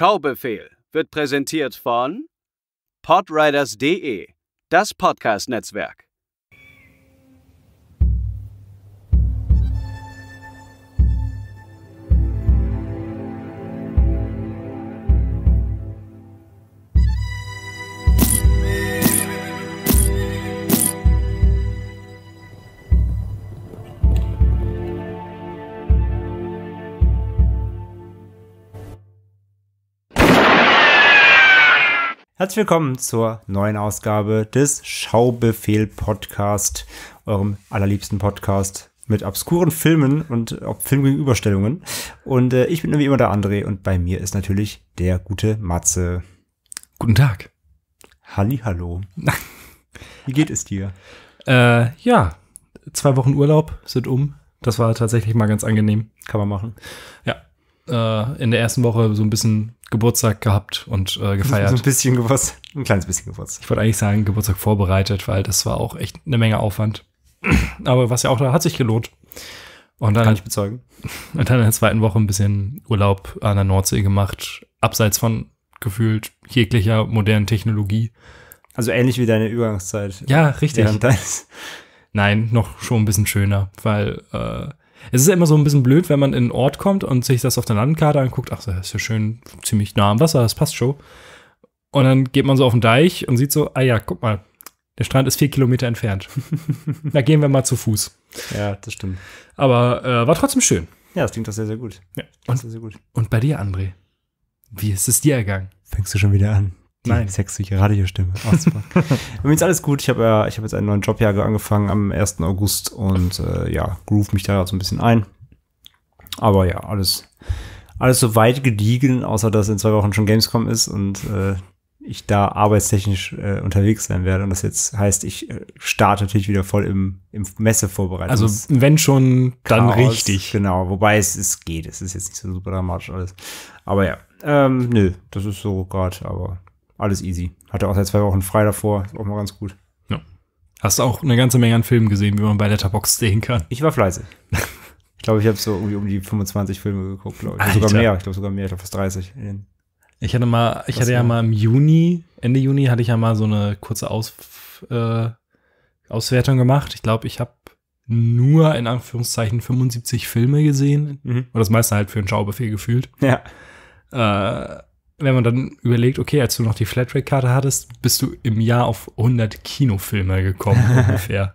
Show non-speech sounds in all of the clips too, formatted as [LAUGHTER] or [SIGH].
Schaubefehl wird präsentiert von podriders.de, das Podcast-Netzwerk. Herzlich willkommen zur neuen Ausgabe des Schaubefehl Podcast, eurem allerliebsten Podcast mit obskuren Filmen und ob Filmgegenüberstellungen. Und äh, ich bin wie immer der André und bei mir ist natürlich der gute Matze. Guten Tag. Hallihallo. [LAUGHS] Wie geht es dir? Äh, ja, zwei Wochen Urlaub sind um. Das war tatsächlich mal ganz angenehm. Kann man machen. Ja, äh, in der ersten Woche so ein bisschen Geburtstag gehabt und äh, gefeiert. So ein bisschen Geburtstag, ein kleines bisschen Geburtstag. Ich wollte eigentlich sagen, Geburtstag vorbereitet, weil das war auch echt eine Menge Aufwand. Aber was ja auch da hat sich gelohnt. Und dann, Kann ich bezeugen. Und dann in der zweiten Woche ein bisschen Urlaub an der Nordsee gemacht, abseits von gefühlt jeglicher modernen Technologie. Also ähnlich wie deine Übergangszeit. Ja, richtig. Nein, noch schon ein bisschen schöner, weil äh, es ist ja immer so ein bisschen blöd, wenn man in einen Ort kommt und sich das auf der Landkarte anguckt. Ach, das ist ja schön, ziemlich nah am Wasser, das passt schon. Und dann geht man so auf den Deich und sieht so, ah ja, guck mal, der Strand ist vier Kilometer entfernt. [LAUGHS] da gehen wir mal zu Fuß. Ja, das stimmt. Aber äh, war trotzdem schön. Ja, das klingt doch sehr, sehr gut. Ja. Und, sehr, sehr gut. und bei dir, André, wie ist es dir ergangen? Fängst du schon wieder an? Die Nein. sexy Radiostimme. Oh, super. Übrigens alles gut. Ich habe ja, äh, ich hab jetzt einen neuen Job hier angefangen am 1. August und äh, ja, groove mich da gerade so ein bisschen ein. Aber ja, alles, alles so weit gediegen, außer dass in zwei Wochen schon Gamescom ist und äh, ich da arbeitstechnisch äh, unterwegs sein werde. Und das jetzt heißt, ich äh, starte natürlich wieder voll im, im Messevorbereitung. Also wenn schon, dann Chaos, richtig. Genau, wobei es, es geht. Es ist jetzt nicht so super dramatisch alles. Aber ja, ähm, nö, das ist so gerade, aber alles easy. Hatte auch seit zwei Wochen frei davor, ist auch mal ganz gut. Ja. Hast auch eine ganze Menge an Filmen gesehen, wie man bei Letterboxd sehen kann. Ich war fleißig. [LAUGHS] ich glaube, ich habe so irgendwie um die 25 Filme geguckt, glaube ich. Alter. Sogar mehr, ich glaube sogar mehr, ich glaube fast 30. Ich hatte mal, ich hatte ja mal im Juni, Ende Juni hatte ich ja mal so eine kurze Aus, äh, Auswertung gemacht. Ich glaube, ich habe nur in Anführungszeichen 75 Filme gesehen. Mhm. Und das meiste halt für einen Schaubefehl gefühlt. Ja. Äh, wenn man dann überlegt, okay, als du noch die Flatrate-Karte hattest, bist du im Jahr auf 100 Kinofilme gekommen [LAUGHS] ungefähr.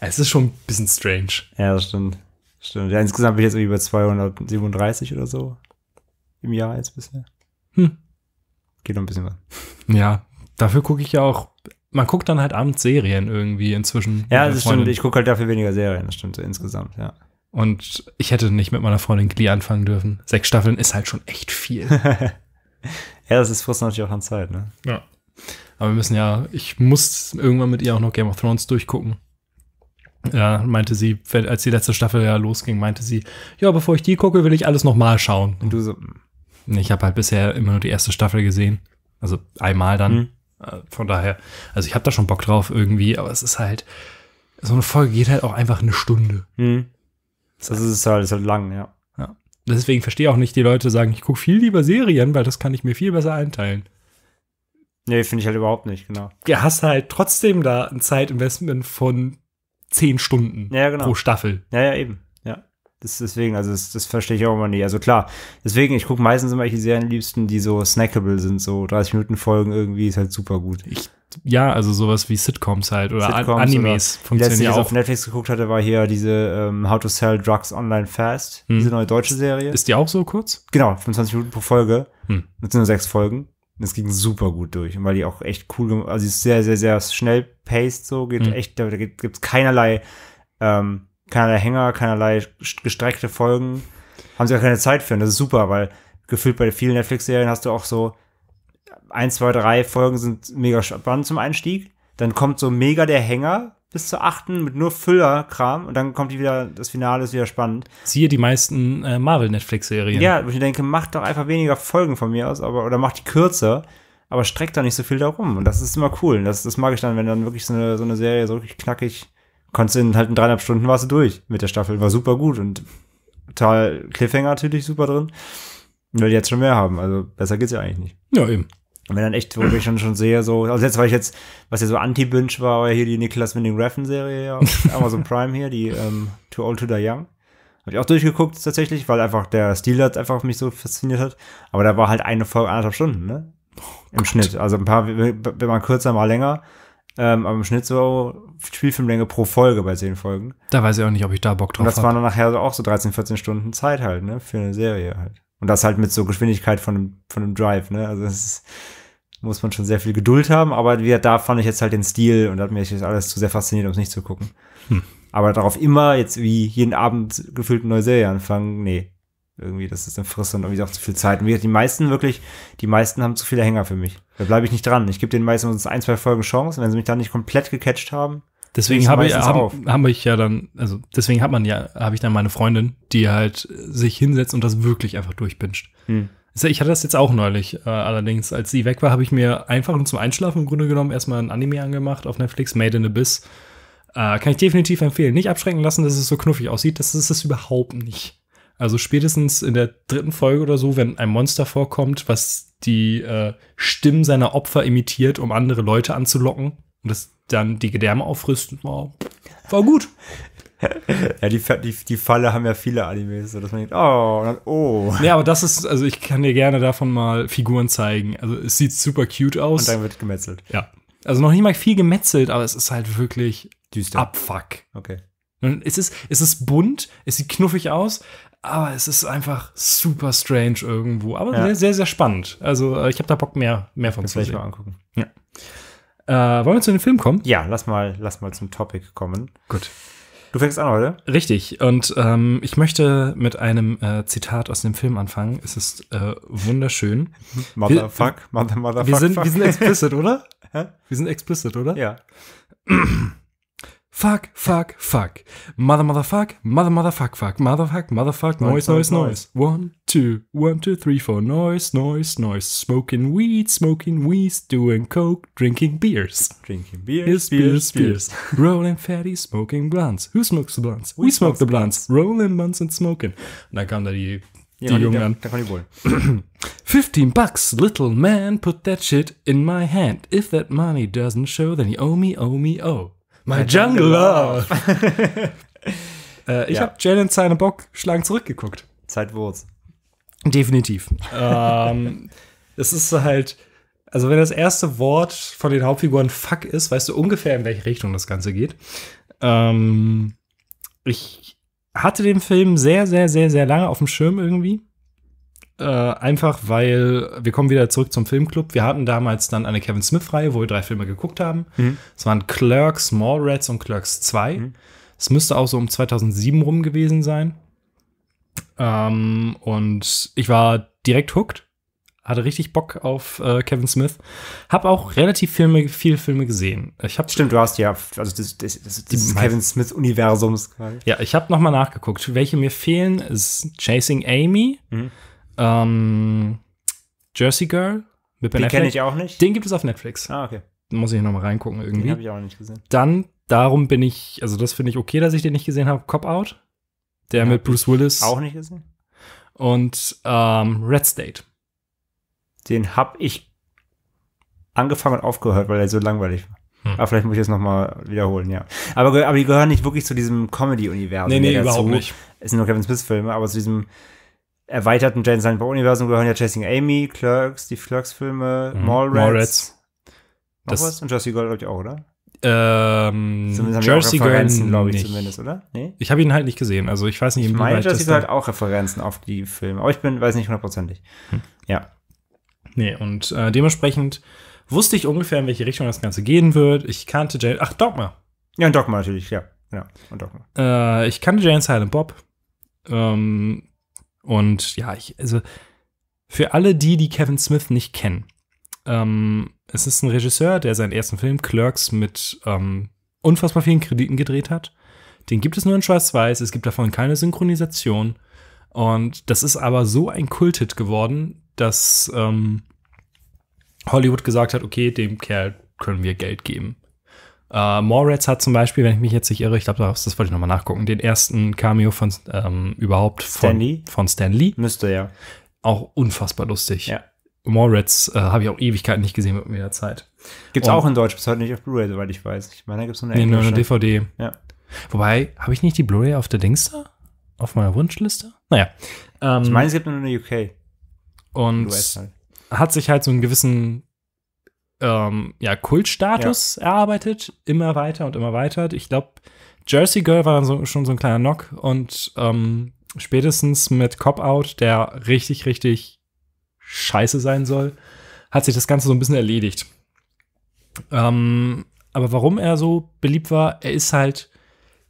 Es ist schon ein bisschen strange. Ja, das stimmt. Stimmt. Ja, insgesamt bin ich jetzt irgendwie bei 237 oder so im Jahr jetzt bisher. Hm. Geht noch ein bisschen was. Ja, dafür gucke ich ja auch. Man guckt dann halt abends Serien irgendwie inzwischen. Ja, das stimmt. Ich gucke halt dafür weniger Serien, das stimmt, so insgesamt, ja. Und ich hätte nicht mit meiner Freundin Glee anfangen dürfen. Sechs Staffeln ist halt schon echt viel. [LAUGHS] [LAUGHS] ja, das ist frisst natürlich auch an Zeit, ne? Ja. Aber wir müssen ja, ich muss irgendwann mit ihr auch noch Game of Thrones durchgucken. Ja, meinte sie, als die letzte Staffel ja losging, meinte sie, ja, bevor ich die gucke, will ich alles nochmal schauen. Und du so. Hm. Ich habe halt bisher immer nur die erste Staffel gesehen. Also einmal dann. Mhm. Von daher, also ich habe da schon Bock drauf irgendwie, aber es ist halt, so eine Folge geht halt auch einfach eine Stunde. Mhm. Das also ist halt, ist halt lang, ja. Deswegen verstehe ich auch nicht die Leute, sagen, ich gucke viel lieber Serien, weil das kann ich mir viel besser einteilen. Nee, finde ich halt überhaupt nicht, genau. Du hast halt trotzdem da ein Zeitinvestment von zehn Stunden ja, genau. pro Staffel. Ja, ja, eben. Ja. Das, deswegen, also das, das verstehe ich auch immer nicht. Also klar, deswegen, ich gucke meistens immer die Serien liebsten, die so snackable sind, so 30 Minuten Folgen irgendwie, ist halt super gut. Ich ja, also sowas wie Sitcoms halt oder Sitcoms Animes oder funktionieren. Die letzte, die ich auf Netflix geguckt hatte, war hier diese ähm, How to Sell Drugs Online Fast, hm. diese neue deutsche Serie. Ist die auch so kurz? Genau, 25 Minuten pro Folge. Hm. Das sind nur sechs Folgen. Das ging super gut durch, Und weil die auch echt cool, also sie ist sehr, sehr, sehr schnell paced, so geht hm. echt, da gibt es keinerlei, ähm, keinerlei Hänger, keinerlei gestreckte Folgen. Haben sie auch keine Zeit für und das ist super, weil gefühlt bei vielen Netflix-Serien hast du auch so ein, zwei, drei Folgen sind mega spannend zum Einstieg. Dann kommt so mega der Hänger bis zur achten mit nur Füllerkram und dann kommt die wieder, das Finale ist wieder spannend. Siehe die meisten äh, Marvel-Netflix-Serien. Ja, wo ich denke, macht doch einfach weniger Folgen von mir aus, aber oder macht die kürzer, aber streckt da nicht so viel darum. Und das ist immer cool. das, das mag ich dann, wenn dann wirklich so eine, so eine Serie so wirklich knackig, konntest du in halt in dreieinhalb Stunden warst du durch mit der Staffel. War super gut und total Cliffhanger natürlich super drin. Und will jetzt schon mehr haben, also besser geht's ja eigentlich nicht. Ja, eben. Und wenn dann echt, wo ich dann schon sehe, so, also jetzt, weil ich jetzt, was ja so Anti-Binge war, war ja hier die Nicholas Winning Reffen serie ja, [LAUGHS] Amazon Prime hier, die ähm, Too Old Too Die Young. Hab ich auch durchgeguckt tatsächlich, weil einfach der Stil halt einfach mich so fasziniert hat. Aber da war halt eine Folge anderthalb Stunden, ne? Im Schnitt. Also ein paar, wenn man kürzer, mal länger. Ähm, aber im Schnitt so Spielfilmlänge pro Folge bei zehn Folgen. Da weiß ich auch nicht, ob ich da Bock drauf habe. Und das hab. waren dann nachher auch so 13, 14 Stunden Zeit halt, ne? Für eine Serie halt. Und das halt mit so Geschwindigkeit von, von einem Drive, ne? Also das ist, muss man schon sehr viel Geduld haben, aber wieder da fand ich jetzt halt den Stil und hat mich jetzt alles zu sehr fasziniert, um es nicht zu gucken. Hm. Aber darauf immer jetzt wie jeden Abend gefühlt eine neue Serie anfangen, nee. Irgendwie, das ist ein Frist und irgendwie auch zu viel Zeit. Und wie gesagt, die meisten wirklich, die meisten haben zu viele Hänger für mich. Da bleibe ich nicht dran. Ich gebe den meisten uns ein, zwei Folgen Chance. Und wenn sie mich dann nicht komplett gecatcht haben, Deswegen habe ich, hab, hab ich ja dann, also deswegen hat man ja, habe ich dann meine Freundin, die halt sich hinsetzt und das wirklich einfach durchbinscht. Hm. Ich hatte das jetzt auch neulich, äh, allerdings, als sie weg war, habe ich mir einfach nur zum Einschlafen im Grunde genommen erstmal ein Anime angemacht auf Netflix, Made in Abyss. Äh, kann ich definitiv empfehlen. Nicht abschrecken lassen, dass es so knuffig aussieht. Das ist es überhaupt nicht. Also spätestens in der dritten Folge oder so, wenn ein Monster vorkommt, was die äh, Stimmen seiner Opfer imitiert, um andere Leute anzulocken, und das dann die Gedärme auffrisst, wow. war gut. [LAUGHS] ja, die, die, die Falle haben ja viele Animes, so dass man denkt, oh, dann, oh. Ja, aber das ist, also ich kann dir gerne davon mal Figuren zeigen. Also es sieht super cute aus. Und dann wird gemetzelt. Ja. Also noch nicht mal viel gemetzelt, aber es ist halt wirklich düster. Abfuck. Okay. Und es ist, es ist bunt, es sieht knuffig aus, aber es ist einfach super strange irgendwo. Aber ja. sehr, sehr, sehr spannend. Also äh, ich habe da Bock mehr, mehr von zu sehen. mal angucken. Ja. Äh, wollen wir zu dem Film kommen? Ja, lass mal, lass mal zum Topic kommen. Gut. Du fängst an, oder? Richtig. Und ähm, ich möchte mit einem äh, Zitat aus dem Film anfangen. Es ist äh, wunderschön. [LAUGHS] Motherfuck, mother, motherfuck. Wir sind, wir sind explicit, oder? [LAUGHS] Hä? Wir sind explicit, oder? Ja. [CLEARS THROAT] Fuck, fuck, fuck. Mother, mother, fuck. Mother, mother, fuck, fuck. Mother, fuck, mother, fuck. Noise, noise, noise. One, two, one, two, three, four. Noise, noise, noise. Smoking weed, smoking weed, doing coke, drinking beers. Drinking beers, beers, beers. beers. [LAUGHS] Rolling fatty, smoking blunts. Who smokes the blunts? We, we smoke the blunts. Rolling blunts and smoking. Där come det you, Ja, där, där kan det gå. 15 bucks, little man, put that shit in my hand. If that money doesn't show, then you owe me, owe me, owe. My, Jungle, Love. [LAUGHS] äh, ich ja. habe Jalen seine Bock Schlangen zurückgeguckt. Zeitwurz. Definitiv. ähm, [LAUGHS] es ist halt, also wenn das erste Wort von den Hauptfiguren Fuck ist, weißt du ungefähr, in welche Richtung das Ganze geht. Ähm, ich hatte den Film sehr, sehr, sehr, sehr lange auf dem Schirm irgendwie. Äh, einfach weil wir kommen wieder zurück zum Filmclub. Wir hatten damals dann eine Kevin Smith-Reihe, wo wir drei Filme geguckt haben. Mhm. Es mhm. waren Clerks, Small Rats und Clerks 2. Mhm. Es mhm. müsste auch so um 2007 rum gewesen sein. Ähm, und ich war direkt hooked, hatte richtig Bock auf äh, Kevin Smith. Hab auch relativ Filme, viele Filme gesehen. Ich hab, Stimmt, du hast ja, also das, das, das, dieses Kevin Smith-Universums. Ja, ich habe nochmal nachgeguckt. Welche mir fehlen, ist Chasing Amy. Mhm. Ähm, Jersey Girl mit Ben Den kenne ich auch nicht. Den gibt es auf Netflix. Ah, okay. Muss ich nochmal reingucken irgendwie. Den habe ich auch nicht gesehen. Dann, darum bin ich, also das finde ich okay, dass ich den nicht gesehen habe, Cop Out. Der ja, mit Bruce Willis. Auch nicht gesehen. Und ähm, Red State. Den habe ich angefangen und aufgehört, weil er so langweilig war. Hm. Aber vielleicht muss ich das nochmal wiederholen, ja. Aber, aber die gehören nicht wirklich zu diesem Comedy-Universum. Nee, nee, überhaupt so, nicht. Es sind nur Kevin Smith-Filme, aber zu diesem erweiterten Jane Silent Bob Universum gehören ja Chasing Amy, Clerks, die Clerks-Filme, mhm. Mallrats. Mallrats. das was? Und Jersey Girl, glaube ich, auch, oder? Ähm, Jersey Girl, glaube ich, nicht. zumindest, oder? Nee? Ich habe ihn halt nicht gesehen, also ich weiß nicht, inwieweit ich meine, Jersey Girl hat auch Referenzen auf die Filme, aber ich bin, weiß nicht hundertprozentig. Hm. Ja. Nee, und äh, dementsprechend wusste ich ungefähr, in welche Richtung das Ganze gehen wird. Ich kannte Jane, ach, Dogma. Ja, und Dogma natürlich, ja. ja und Dogma. Äh, ich kannte Jane Silent Bob. Ähm, und ja, ich, also für alle die, die Kevin Smith nicht kennen, ähm, es ist ein Regisseur, der seinen ersten Film Clerks mit ähm, unfassbar vielen Krediten gedreht hat. Den gibt es nur in Schwarz-Weiß, es gibt davon keine Synchronisation. Und das ist aber so ein Kulthit geworden, dass ähm, Hollywood gesagt hat, okay, dem Kerl können wir Geld geben. Äh, Moritz hat zum Beispiel, wenn ich mich jetzt nicht irre, ich glaube, das, wollte ich nochmal nachgucken, den ersten Cameo von ähm, überhaupt von Stan, von Stan Lee. Müsste ja. Auch unfassbar lustig. Ja. Moritz äh, habe ich auch Ewigkeiten nicht gesehen mit mehr Zeit. Gibt es auch in Deutsch bis heute nicht auf Blu-ray, soweit ich weiß. Ich meine, da gibt's nur eine, nee, nur eine DVD. Ja. Wobei, habe ich nicht die Blu-ray auf der Dings da? Auf meiner Wunschliste? Naja. Ähm, ich meine, es gibt nur eine UK. Und halt. hat sich halt so einen gewissen ähm, ja, Kultstatus ja. erarbeitet, immer weiter und immer weiter. Ich glaube, Jersey Girl war so, schon so ein kleiner Knock und ähm, spätestens mit Cop Out, der richtig, richtig scheiße sein soll, hat sich das Ganze so ein bisschen erledigt. Ähm, aber warum er so beliebt war, er ist halt,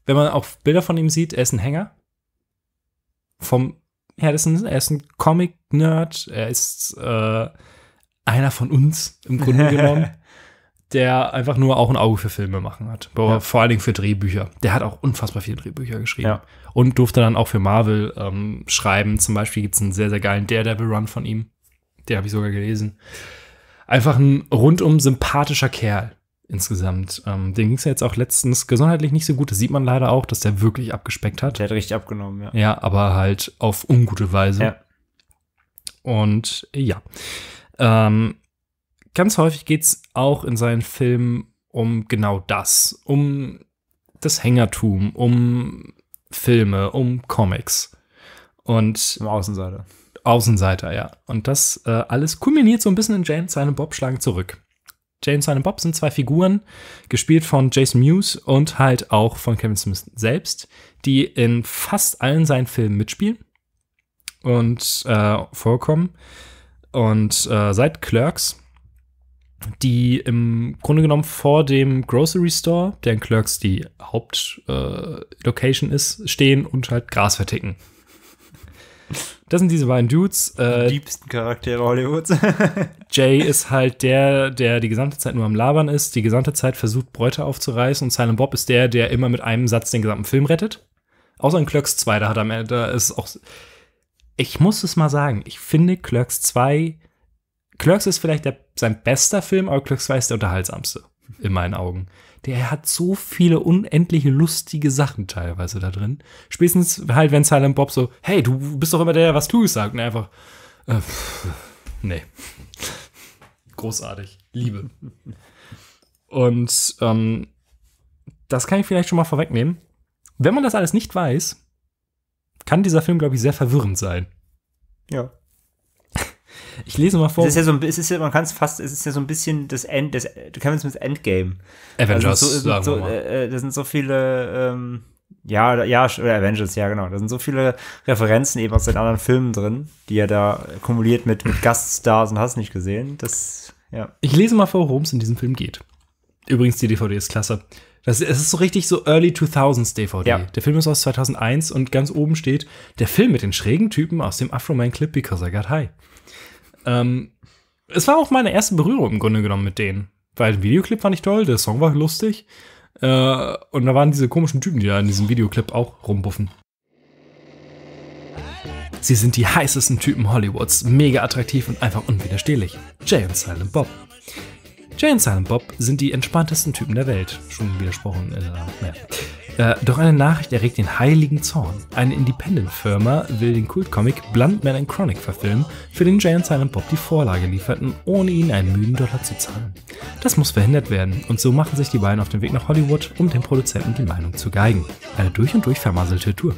wenn man auch Bilder von ihm sieht, er ist ein Hänger. Vom Harrison, er ist ein Comic-Nerd, er ist äh, einer von uns im Grunde genommen, [LAUGHS] der einfach nur auch ein Auge für Filme machen hat. Ja. Vor allen Dingen für Drehbücher. Der hat auch unfassbar viele Drehbücher geschrieben. Ja. Und durfte dann auch für Marvel ähm, schreiben. Zum Beispiel gibt es einen sehr, sehr geilen Daredevil-Run von ihm. Der habe ich sogar gelesen. Einfach ein rundum sympathischer Kerl insgesamt. Ähm, dem ging es ja jetzt auch letztens gesundheitlich nicht so gut. Das sieht man leider auch, dass der wirklich abgespeckt hat. Der hat richtig abgenommen, ja. Ja, aber halt auf ungute Weise. Ja. Und ja. Ähm, ganz häufig geht es auch in seinen Filmen um genau das, um das Hängertum, um Filme, um Comics. Und um Außenseiter. Außenseiter, ja. Und das äh, alles kulminiert so ein bisschen in Jane, seine Bob schlagen zurück. Jane, seine Bob sind zwei Figuren, gespielt von Jason Mewes und halt auch von Kevin Smith selbst, die in fast allen seinen Filmen mitspielen und äh, vorkommen. Und äh, seit Clerks, die im Grunde genommen vor dem Grocery Store, der in Clerks die Hauptlocation äh, ist, stehen und halt Gras verticken. Das sind diese beiden Dudes. Äh, die liebsten Charaktere Hollywoods. [LAUGHS] Jay ist halt der, der die gesamte Zeit nur am Labern ist, die gesamte Zeit versucht, Bräute aufzureißen. Und Silent Bob ist der, der immer mit einem Satz den gesamten Film rettet. Außer in Clerks 2, da hat er, da ist auch, ich muss es mal sagen, ich finde Clerks 2, Clerks ist vielleicht der, sein bester Film, aber Clerks 2 ist der unterhaltsamste, in meinen Augen. Der hat so viele unendliche lustige Sachen teilweise da drin. Spätestens halt, wenn Silent Bob so, hey, du bist doch immer der, der was Kluges sagt. einfach, äh, pff, nee. Großartig. Liebe. Und ähm, das kann ich vielleicht schon mal vorwegnehmen. Wenn man das alles nicht weiß, kann dieser Film, glaube ich, sehr verwirrend sein. Ja. [LAUGHS] Ich lese mal vor. Es ist ja so ein, es ist ja, man kann es fast, es ist ja so ein bisschen das End, das, du kannst mit Endgame. Avengers, da also sind so, sagen so, Äh, äh das sind so viele, ähm, ja, ja, Avengers, ja, genau. Da sind so viele Referenzen eben aus den anderen Filmen drin, die er da kumuliert mit, mit Gaststars und hast nicht gesehen. Das, ja. Ich lese mal vor, worum es in diesem Film geht. Übrigens, die DVD ist klasse. Das, das ist so richtig so Early 2000s DVD. Ja. Der Film ist aus 2001 und ganz oben steht der Film mit den schrägen Typen aus dem Afro-Man-Clip Because I Got High. Ähm, es war auch meine erste Berührung im Grunde genommen mit denen. Weil den Videoclip fand ich toll, der Song war lustig. Äh, und da waren diese komischen Typen, die da in diesem Videoclip auch rumbuffen. Sie sind die heißesten Typen Hollywoods, mega attraktiv und einfach unwiderstehlich. Jay und Silent Bob. Jay und Silent Bob sind die entspanntesten Typen der Welt. Schon widersprochen. Äh, naja. äh, doch eine Nachricht erregt den heiligen Zorn. Eine Independent-Firma will den Kultcomic Blunt Man Chronic verfilmen, für den Jay und Silent Bob die Vorlage lieferten, ohne ihnen einen müden Dollar zu zahlen. Das muss verhindert werden und so machen sich die beiden auf den Weg nach Hollywood, um dem Produzenten die Meinung zu geigen. Eine durch und durch vermasselte Tour.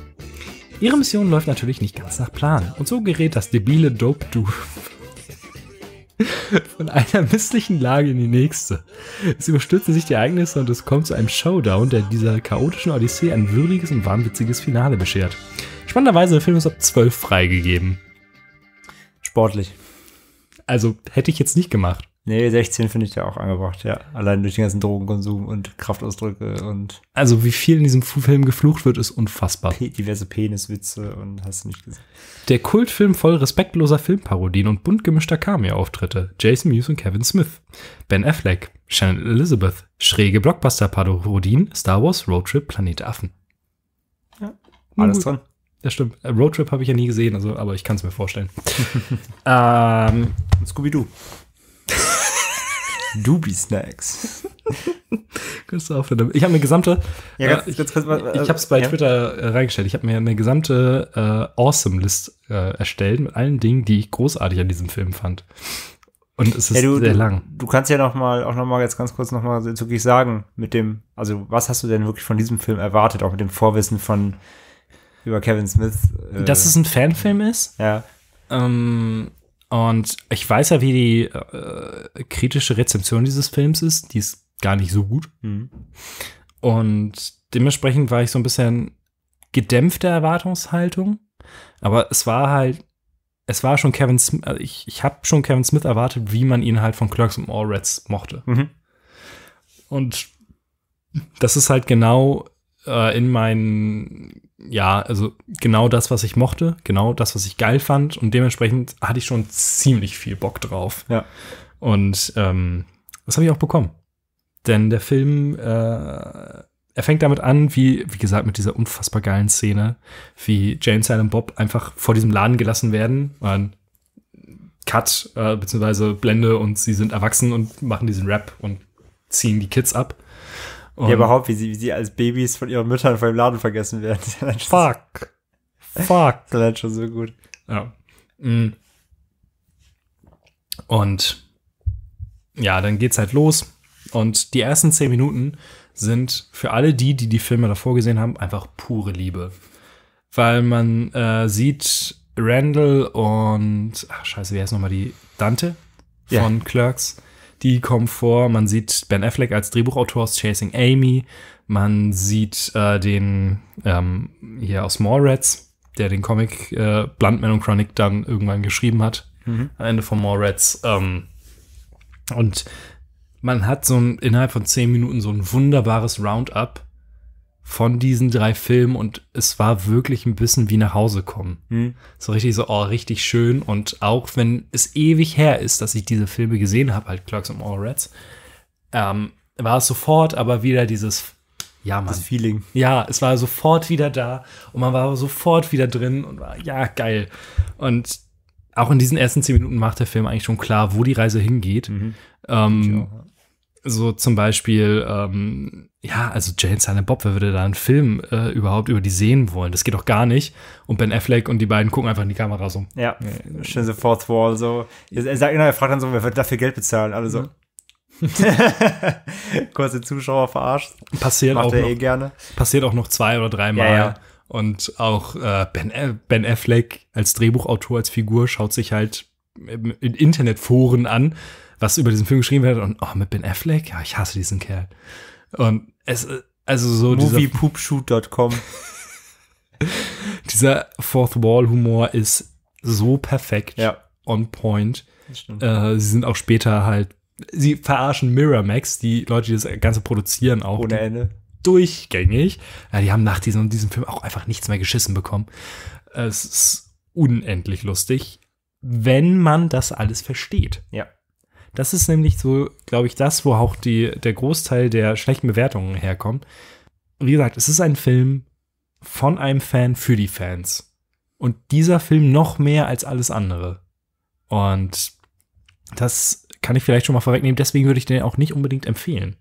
Ihre Mission läuft natürlich nicht ganz nach Plan und so gerät das debile Dope-Do von einer misslichen Lage in die nächste. Es überstürzen sich die Ereignisse und es kommt zu einem Showdown, der dieser chaotischen Odyssee ein würdiges und wahnwitziges Finale beschert. Spannenderweise, der Film ist ab 12 freigegeben. Sportlich. Also hätte ich jetzt nicht gemacht. Nee, 16 finde ich ja auch angebracht, ja. Allein durch den ganzen Drogenkonsum und Kraftausdrücke und. Also, wie viel in diesem Film geflucht wird, ist unfassbar. Pe diverse Peniswitze und hast du nicht gesehen. Der Kultfilm voll respektloser Filmparodien und bunt gemischter Cameo-Auftritte. Jason Mewes und Kevin Smith. Ben Affleck. Shannon Elizabeth. Schräge Blockbuster-Parodien. Star Wars, Roadtrip, Planet Affen. Ja. Alles dran. Das stimmt. Äh, Roadtrip habe ich ja nie gesehen, also, aber ich kann es mir vorstellen. [LAUGHS] ähm, Scooby-Doo. Doobie Snacks. Kannst [LAUGHS] du aufhören. Ich habe eine gesamte. Ja, ganz, äh, ich, äh, ich habe es bei ja. Twitter äh, reingestellt. Ich habe mir eine gesamte äh, Awesome List äh, erstellt mit allen Dingen, die ich großartig an diesem Film fand. Und es ist ja, du, sehr du, lang. Du kannst ja noch mal, auch noch mal jetzt ganz kurz noch mal wirklich sagen mit dem, also was hast du denn wirklich von diesem Film erwartet, auch mit dem Vorwissen von über Kevin Smith? Äh, Dass es ein Fanfilm ist? Ja. Ähm, und ich weiß ja, wie die äh, kritische Rezeption dieses Films ist. Die ist gar nicht so gut. Mhm. Und dementsprechend war ich so ein bisschen gedämpfte Erwartungshaltung. Aber es war halt, es war schon Kevin Smith, also ich, ich habe schon Kevin Smith erwartet, wie man ihn halt von Clerks und Allrats mochte. Mhm. Und das ist halt genau äh, in meinen, ja, also genau das, was ich mochte, genau das, was ich geil fand. Und dementsprechend hatte ich schon ziemlich viel Bock drauf. Ja. Und ähm, das habe ich auch bekommen. Denn der Film, äh, er fängt damit an, wie, wie gesagt, mit dieser unfassbar geilen Szene, wie James Silent Bob einfach vor diesem Laden gelassen werden. Man Cut, äh, beziehungsweise Blende und sie sind erwachsen und machen diesen Rap und ziehen die Kids ab. Und ja, überhaupt, wie sie, wie sie als Babys von ihren Müttern vor dem Laden vergessen werden. [LAUGHS] Fuck. Fuck. Das ist halt schon so gut. Ja. Mm. Und ja, dann geht's halt los. Und die ersten zehn Minuten sind für alle die, die die Filme davor gesehen haben, einfach pure Liebe. Weil man äh, sieht Randall und, ach scheiße, wie heißt nochmal die Dante von ja. Clerks? die kommen vor. Man sieht Ben Affleck als Drehbuchautor aus Chasing Amy. Man sieht äh, den ähm, hier aus More Rats, der den Comic äh, Bluntman und Chronic dann irgendwann geschrieben hat. Mhm. Am Ende von More Rats. Ähm, und man hat so ein, innerhalb von zehn Minuten so ein wunderbares Roundup von diesen drei Filmen und es war wirklich ein bisschen wie nach Hause kommen. Mhm. So richtig so, oh, richtig schön. Und auch wenn es ewig her ist, dass ich diese Filme gesehen habe, halt Clerks und All Rats, ähm, war es sofort aber wieder dieses, ja, Mann. Das Feeling. Ja, es war sofort wieder da und man war sofort wieder drin und war, ja, geil. Und auch in diesen ersten zehn Minuten macht der Film eigentlich schon klar, wo die Reise hingeht. Mhm. Ähm, so zum Beispiel, ähm, ja, also Jane Silent Bob, wer würde da einen Film äh, überhaupt über die sehen wollen? Das geht doch gar nicht. Und Ben Affleck und die beiden gucken einfach in die Kamera so. Ja, nee. schön so Fourth Wall, so. Er, sagt, genau, er fragt dann so, wer wird dafür Geld bezahlen? Alle so. Mhm. [LAUGHS] Kurz den Zuschauer verarscht. Passiert Macht auch er eh gerne. Passiert auch noch zwei oder dreimal. Ja, ja. Und auch äh, ben, ben Affleck als Drehbuchautor, als Figur schaut sich halt in Internetforen an was über diesen Film geschrieben wird und oh, mit Ben Affleck, ja, ich hasse diesen Kerl. Und es, also so Moviepoopshoot.com. [LAUGHS] dieser Fourth Wall Humor ist so perfekt ja. on point. Äh, sie sind auch später halt, sie verarschen Miramax, die Leute, die das Ganze produzieren auch. Ohne Ende. Durchgängig. Ja, die haben nach diesem, diesem Film auch einfach nichts mehr geschissen bekommen. Es ist unendlich lustig, wenn man das alles versteht. Ja. Das ist nämlich so, glaube ich, das, wo auch die, der Großteil der schlechten Bewertungen herkommt. Wie gesagt, es ist ein Film von einem Fan für die Fans. Und dieser Film noch mehr als alles andere. Und das kann ich vielleicht schon mal vorwegnehmen. Deswegen würde ich den auch nicht unbedingt empfehlen.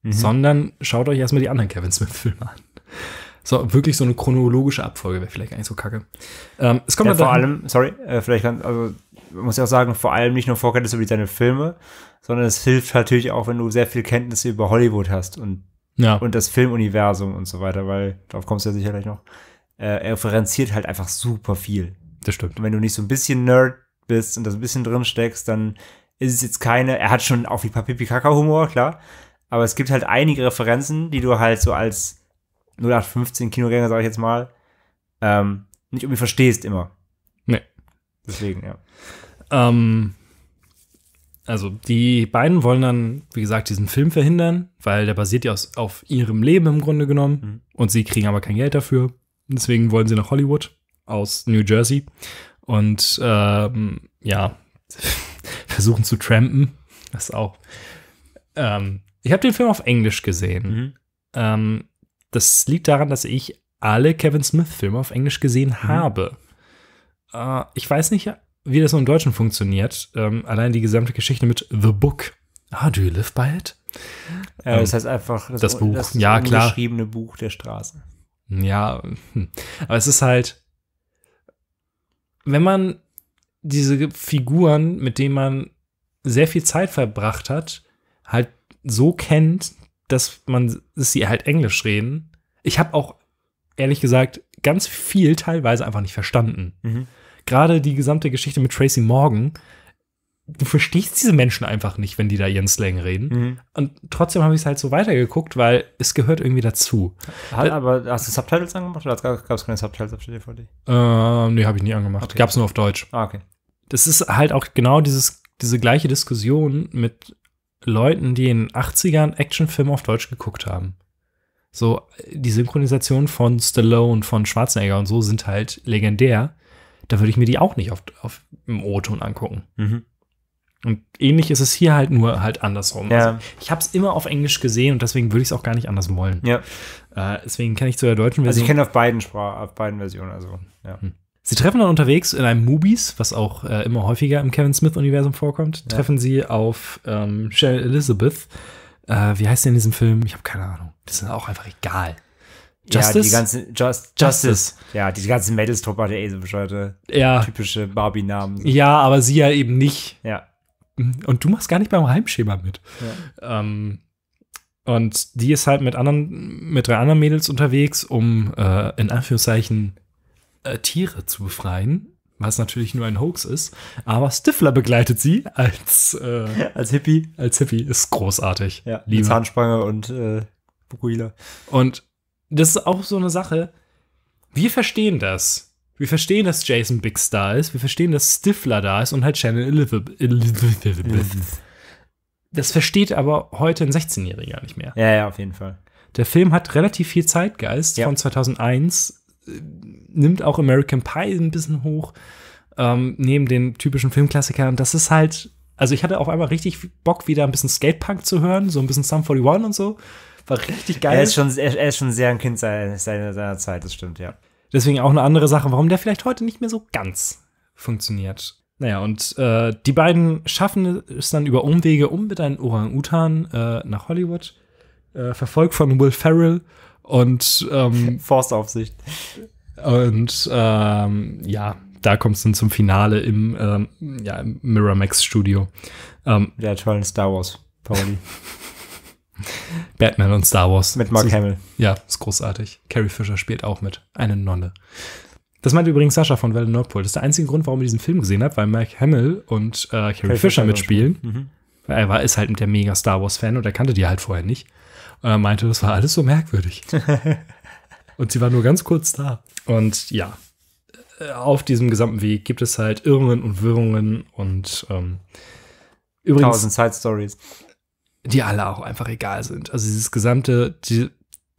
Mhm. Sondern schaut euch erstmal die anderen Kevin Smith-Filme an. So, wirklich so eine chronologische Abfolge wäre vielleicht eigentlich so kacke. Ähm, es kommt ja, vor allem, sorry, äh, vielleicht kann, also muss ich auch sagen, vor allem nicht nur Vorkenntnisse über deine Filme, sondern es hilft natürlich auch, wenn du sehr viel Kenntnisse über Hollywood hast und, ja. und das Filmuniversum und so weiter, weil darauf kommst du ja sicherlich noch. Äh, er referenziert halt einfach super viel. Das stimmt. Und wenn du nicht so ein bisschen Nerd bist und das ein bisschen drin steckst, dann ist es jetzt keine, er hat schon auch wie Papipi Kaka Humor, klar, aber es gibt halt einige Referenzen, die du halt so als 0815 Kinogänger, sage ich jetzt mal, ähm, nicht irgendwie verstehst immer. Nee. Deswegen, ja. Ähm, also die beiden wollen dann, wie gesagt, diesen Film verhindern, weil der basiert ja aus, auf ihrem Leben im Grunde genommen. Mhm. Und sie kriegen aber kein Geld dafür. Deswegen wollen sie nach Hollywood aus New Jersey. Und ähm, ja, [LAUGHS] versuchen zu trampen. Das auch. Ähm, ich habe den Film auf Englisch gesehen. Mhm. Ähm, das liegt daran, dass ich alle Kevin Smith-Filme auf Englisch gesehen mhm. habe. Äh, ich weiß nicht, wie das so im Deutschen funktioniert. Ähm, allein die gesamte Geschichte mit The Book. Ah, do you live by it? Ähm, das heißt einfach das, das Buch. Das ja, klar. geschriebene Buch der Straße. Ja, hm. aber es ist halt, wenn man diese Figuren, mit denen man sehr viel Zeit verbracht hat, halt so kennt, dass man, dass sie halt Englisch reden. Ich habe auch ehrlich gesagt ganz viel teilweise einfach nicht verstanden. Mhm. Gerade die gesamte Geschichte mit Tracy Morgan. Du verstehst diese Menschen einfach nicht, wenn die da ihren Slang reden. Mhm. Und trotzdem habe ich es halt so weitergeguckt, weil es gehört irgendwie dazu. Hat, äh, aber hast du Subtitles angemacht oder gab es keine Subtitles auf der DVD? Ähm, nee, habe ich nie angemacht. Okay. Gab es nur auf Deutsch. Ah, okay. Das ist halt auch genau dieses, diese gleiche Diskussion mit Leuten, die in den 80ern Actionfilme auf Deutsch geguckt haben. So, die Synchronisation von Stallone, von Schwarzenegger und so sind halt legendär. Da würde ich mir die auch nicht auf, auf im O-Ton angucken. Mhm. Und ähnlich ist es hier halt nur halt andersrum. Ja. Also ich habe es immer auf Englisch gesehen und deswegen würde ich es auch gar nicht anders wollen. Ja. Äh, deswegen kenne ich zu der deutschen Version. Also ich kenne auf beiden Sprachen, auf beiden Versionen, also ja. Hm. Sie treffen dann unterwegs in einem Movies, was auch äh, immer häufiger im Kevin Smith-Universum vorkommt, ja. treffen sie auf ähm, Cheryl Elizabeth. Äh, wie heißt sie in diesem Film? Ich habe keine Ahnung. Das ist auch einfach egal. Justice? Ja, die ganzen, Just, Justice. Justice. Ja, diese ganzen Mädels-Truppe hatte eh so ja. typische Barbie-Namen. Ja, aber sie ja eben nicht. Ja. Mhm. Und du machst gar nicht beim Heimschema mit. Ja. Ähm, und die ist halt mit anderen, mit drei anderen Mädels unterwegs, um äh, in Anführungszeichen äh, Tiere zu befreien, was natürlich nur ein Hoax ist. Aber Stifler begleitet sie als, äh, als Hippie. Als Hippie ist großartig. Ja, Liebe. Zahnspange und äh, Bukuila. Und das ist auch so eine Sache. Wir verstehen das. Wir verstehen, dass Jason Big Star ist. Wir verstehen, dass Stifler da ist und halt Shannon Elizabeth. Das versteht aber heute ein 16-Jähriger nicht mehr. Ja, ja, auf jeden Fall. Der Film hat relativ viel Zeitgeist ja. von 2001 nimmt auch American Pie ein bisschen hoch, ähm, neben den typischen Filmklassikern. Das ist halt, also ich hatte auf einmal richtig Bock, wieder ein bisschen Skatepunk zu hören, so ein bisschen Sum 41 und so. War richtig geil. Er ist schon, er, ist schon sehr ein Kind seiner, seiner Zeit, das stimmt, ja. Deswegen auch eine andere Sache, warum der vielleicht heute nicht mehr so ganz funktioniert. Naja, und äh, die beiden schaffen es dann über Umwege um mit einem Orang-Utan äh, nach Hollywood, äh, verfolgt von Will Ferrell und ähm, Forstaufsicht. Und ähm, ja, da kommt es dann zum Finale im, ähm, ja, im Miramax Studio. Ähm, Mit der tollen Star Wars Parodie. [LAUGHS] Batman und Star Wars. Mit Mark Hamill. Ja, ist großartig. Carrie Fisher spielt auch mit. Eine Nonne. Das meinte übrigens Sascha von Welle Nordpol. Das ist der einzige Grund, warum ich diesen Film gesehen habe, weil Mark Hamill und äh, Carrie, Carrie Fisher, Fisher mitspielen. Mhm. Weil er war, ist halt mit der mega Star Wars-Fan und er kannte die halt vorher nicht. Und äh, er meinte, das war alles so merkwürdig. [LAUGHS] und sie war nur ganz kurz da. Und ja, äh, auf diesem gesamten Weg gibt es halt Irrungen und Wirrungen und ähm, übrigens. Tausend Side Stories. Die alle auch einfach egal sind. Also dieses gesamte, die,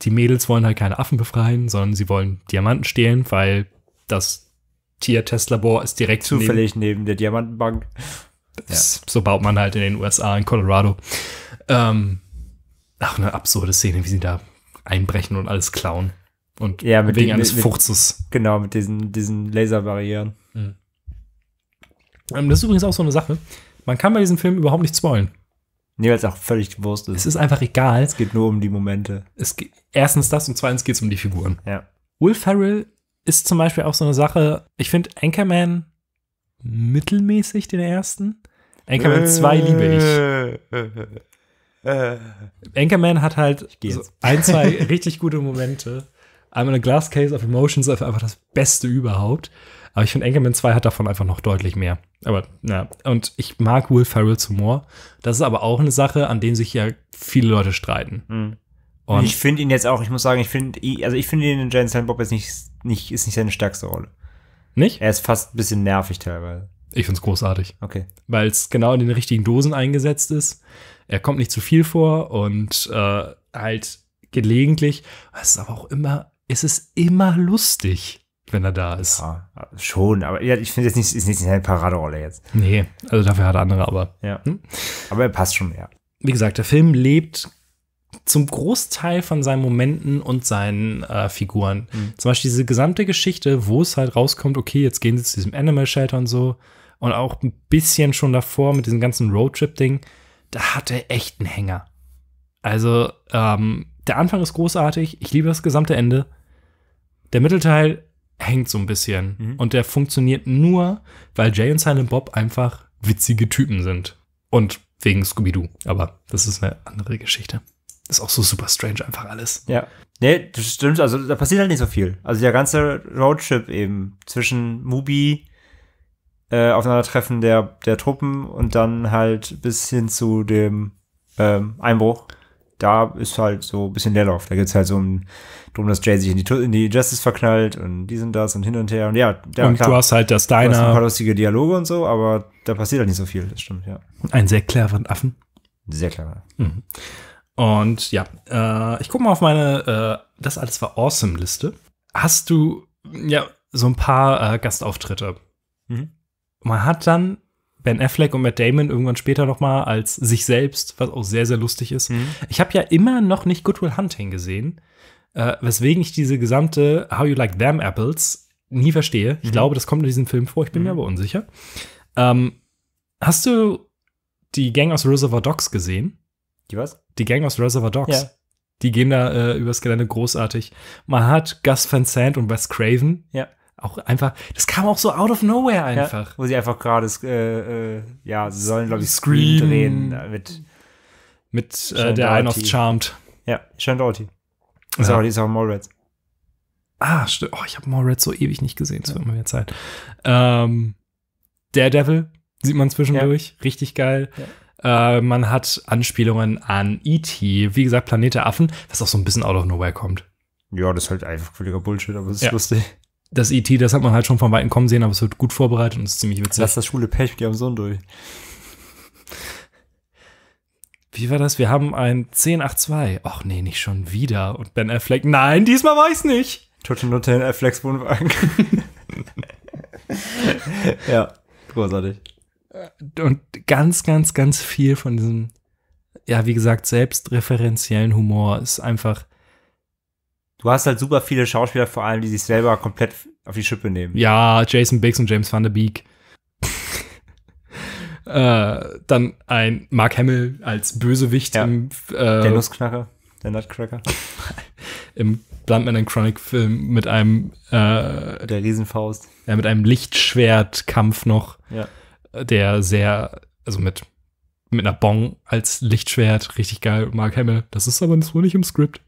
die Mädels wollen halt keine Affen befreien, sondern sie wollen Diamanten stehlen, weil das Tier-Testlabor ist direkt zufällig neben, neben der Diamantenbank. Ja. So baut man halt in den USA, in Colorado. Ähm, Ach, eine absurde Szene, wie sie da einbrechen und alles klauen. Und ja, mit wegen eines mit, Furzes. Genau, mit diesen, diesen Laserbarrieren. Mhm. Ähm, das ist übrigens auch so eine Sache. Man kann bei diesem Film überhaupt nichts wollen. Nee, weil es auch völlig Wurst ist. Es ist einfach egal. Es geht nur um die Momente. Es geht, erstens das und zweitens geht es um die Figuren. Ja. Will Ferrell ist zum Beispiel auch so eine Sache, ich finde Anchorman mittelmäßig den ersten. Anchorman 2 liebe ich. [LAUGHS] Äh. Anchorman hat halt so ein, zwei [LAUGHS] richtig gute Momente. Einmal eine Glass Case of Emotions ist einfach das Beste überhaupt. Aber ich finde, Anchorman 2 hat davon einfach noch deutlich mehr. Aber, na, ja. und ich mag Will Ferrells Humor. Das ist aber auch eine Sache, an dem sich ja viele Leute streiten. Mhm. Und ich finde ihn jetzt auch, ich muss sagen, ich finde, also ich finde ihn in Jane Silent Bob jetzt nicht, nicht, ist nicht seine stärkste Rolle. Nicht? Er ist fast ein bisschen nervig teilweise. Ich finde es großartig. Okay. Weil es genau in den richtigen Dosen eingesetzt ist. Er kommt nicht zu viel vor und äh, halt gelegentlich. Es ist aber auch immer, es ist immer lustig, wenn er da ist. Ja, schon, aber ja, ich finde es nicht, ist nicht seine Paraderolle jetzt. Nee, also dafür hat er andere, aber. Ja. Hm? Aber er passt schon, ja. Wie gesagt, der Film lebt zum Großteil von seinen Momenten und seinen äh, Figuren. Mhm. Zum Beispiel diese gesamte Geschichte, wo es halt rauskommt, okay, jetzt gehen sie zu diesem Animal Shelter und so. Und auch ein bisschen schon davor mit diesem ganzen Roadtrip-Ding, da hat er echt einen Hänger. Also, ähm, der Anfang ist großartig. Ich liebe das gesamte Ende. Der Mittelteil hängt so ein bisschen. Mhm. Und der funktioniert nur, weil Jay und Silent Bob einfach witzige Typen sind. Und wegen Scooby-Doo. Aber das ist eine andere Geschichte ist auch so super strange einfach alles. Ja. Nee, das stimmt. Also da passiert halt nicht so viel. Also der ganze Roadtrip eben zwischen Mubi, äh, Aufeinandertreffen der, der Truppen und dann halt bis hin zu dem ähm, Einbruch. Da ist halt so ein bisschen Leerlauf. Da geht es halt so um, drum, dass Jay sich in die, in die Justice verknallt und dies und das und hin und her. Und ja, ja und klar, halt, du hast halt das deiner. ein paar lustige Dialoge und so, aber da passiert halt nicht so viel. Das stimmt, ja. Ein sehr cleverer Affen. Sehr clever. Mhm. Und ja, äh, ich gucke mal auf meine äh, Das alles war awesome-Liste. Hast du ja so ein paar äh, Gastauftritte? Mhm. Man hat dann Ben Affleck und Matt Damon irgendwann später noch mal als sich selbst, was auch sehr, sehr lustig ist. Mhm. Ich habe ja immer noch nicht Goodwill Hunting gesehen, äh, weswegen ich diese gesamte How You Like Them Apples nie verstehe. Ich mhm. glaube, das kommt in diesem Film vor, ich bin mhm. mir aber unsicher. Ähm, hast du die Gang aus Reservoir Dogs gesehen? Die was? Die Gang aus Reservoir Dogs. Ja. Die gehen da äh, übers Gelände großartig. Man hat Gus Van Sant und Wes Craven. Ja. Auch einfach, das kam auch so out of nowhere einfach. Ja, wo sie einfach gerade, äh, äh, ja, sie sollen, glaube ich, Scream drehen äh, mit, mit äh, der einen aus Charmed. Ja, Sean Doherty. Ja. Sorry, ist auch Mallrats. Ah, stimmt. Oh, ich habe Mallrats so ewig nicht gesehen. Es wird mal mehr Zeit. Ähm, Daredevil sieht man zwischendurch. Ja. Richtig geil. Ja. Äh, man hat Anspielungen an E.T., wie gesagt, Planet Affen, was auch so ein bisschen out of nowhere kommt. Ja, das ist halt einfach völliger Bullshit, aber es ist ja. lustig. Das E.T., das hat man halt schon von Weitem kommen sehen, aber es wird gut vorbereitet und ist ziemlich witzig. Lass das schwule Pech mit ihrem Sohn durch. Wie war das? Wir haben ein 1082. Och nee, nicht schon wieder. Und Ben Affleck, nein, diesmal war ich's nicht. Total Nutten Afflecks Wohnwagen. [LAUGHS] [LAUGHS] ja, großartig. Äh, und ganz, ganz, ganz viel von diesem, ja, wie gesagt, selbstreferenziellen Humor ist einfach. Du hast halt super viele Schauspieler, vor allem, die sich selber komplett auf die Schippe nehmen. Ja, Jason Biggs und James Van der Beek. [LAUGHS] äh, dann ein Mark Hamill als Bösewicht ja. im. Äh, der Nussknacker, der Nutcracker. [LAUGHS] Im Bluntman and Chronic Film mit einem. Äh, der Riesenfaust. Ja, mit einem Lichtschwertkampf noch. Ja der sehr, also mit, mit einer Bong als Lichtschwert, richtig geil, Mark Hamill. Das ist aber so nicht im Skript.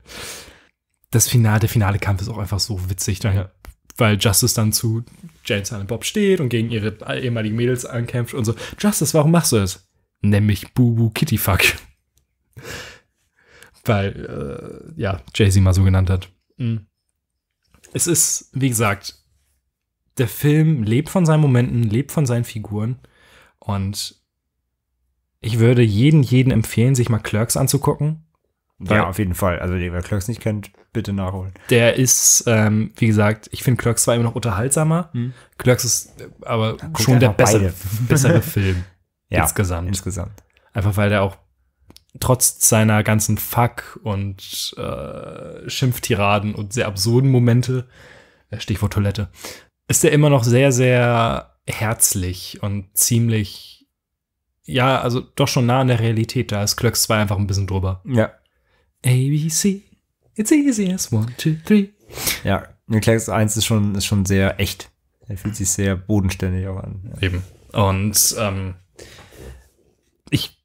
Das Finale, der finale Kampf ist auch einfach so witzig, daher, weil Justice dann zu Jane Silent Bob steht und gegen ihre ehemaligen Mädels ankämpft und so. Justice, warum machst du das? Nämlich Bubu Kittyfuck. [LAUGHS] weil, äh, ja, Jay-Z mal so genannt hat. Mhm. Es ist, wie gesagt, der Film lebt von seinen Momenten, lebt von seinen Figuren. Und ich würde jeden, jeden empfehlen, sich mal Clerks anzugucken. ja, auf jeden Fall. Also wer Clerks nicht kennt, bitte nachholen. Der ist, ähm, wie gesagt, ich finde Clerks zwar immer noch unterhaltsamer. Hm. Clerks ist äh, aber Guck schon der bessere, bessere [LAUGHS] Film ja, insgesamt. Insgesamt. Einfach weil der auch trotz seiner ganzen Fuck und äh, Schimpftiraden und sehr absurden Momente, äh, Stichwort Toilette, ist der immer noch sehr, sehr herzlich und ziemlich, ja, also doch schon nah an der Realität. Da ist Klöcks 2 einfach ein bisschen drüber. Ja. ABC. it's easy as one, two, three. Ja, Klöcks 1 ist schon, ist schon sehr echt. Er fühlt sich sehr bodenständig auch an. Ja. Eben. Und ähm, ich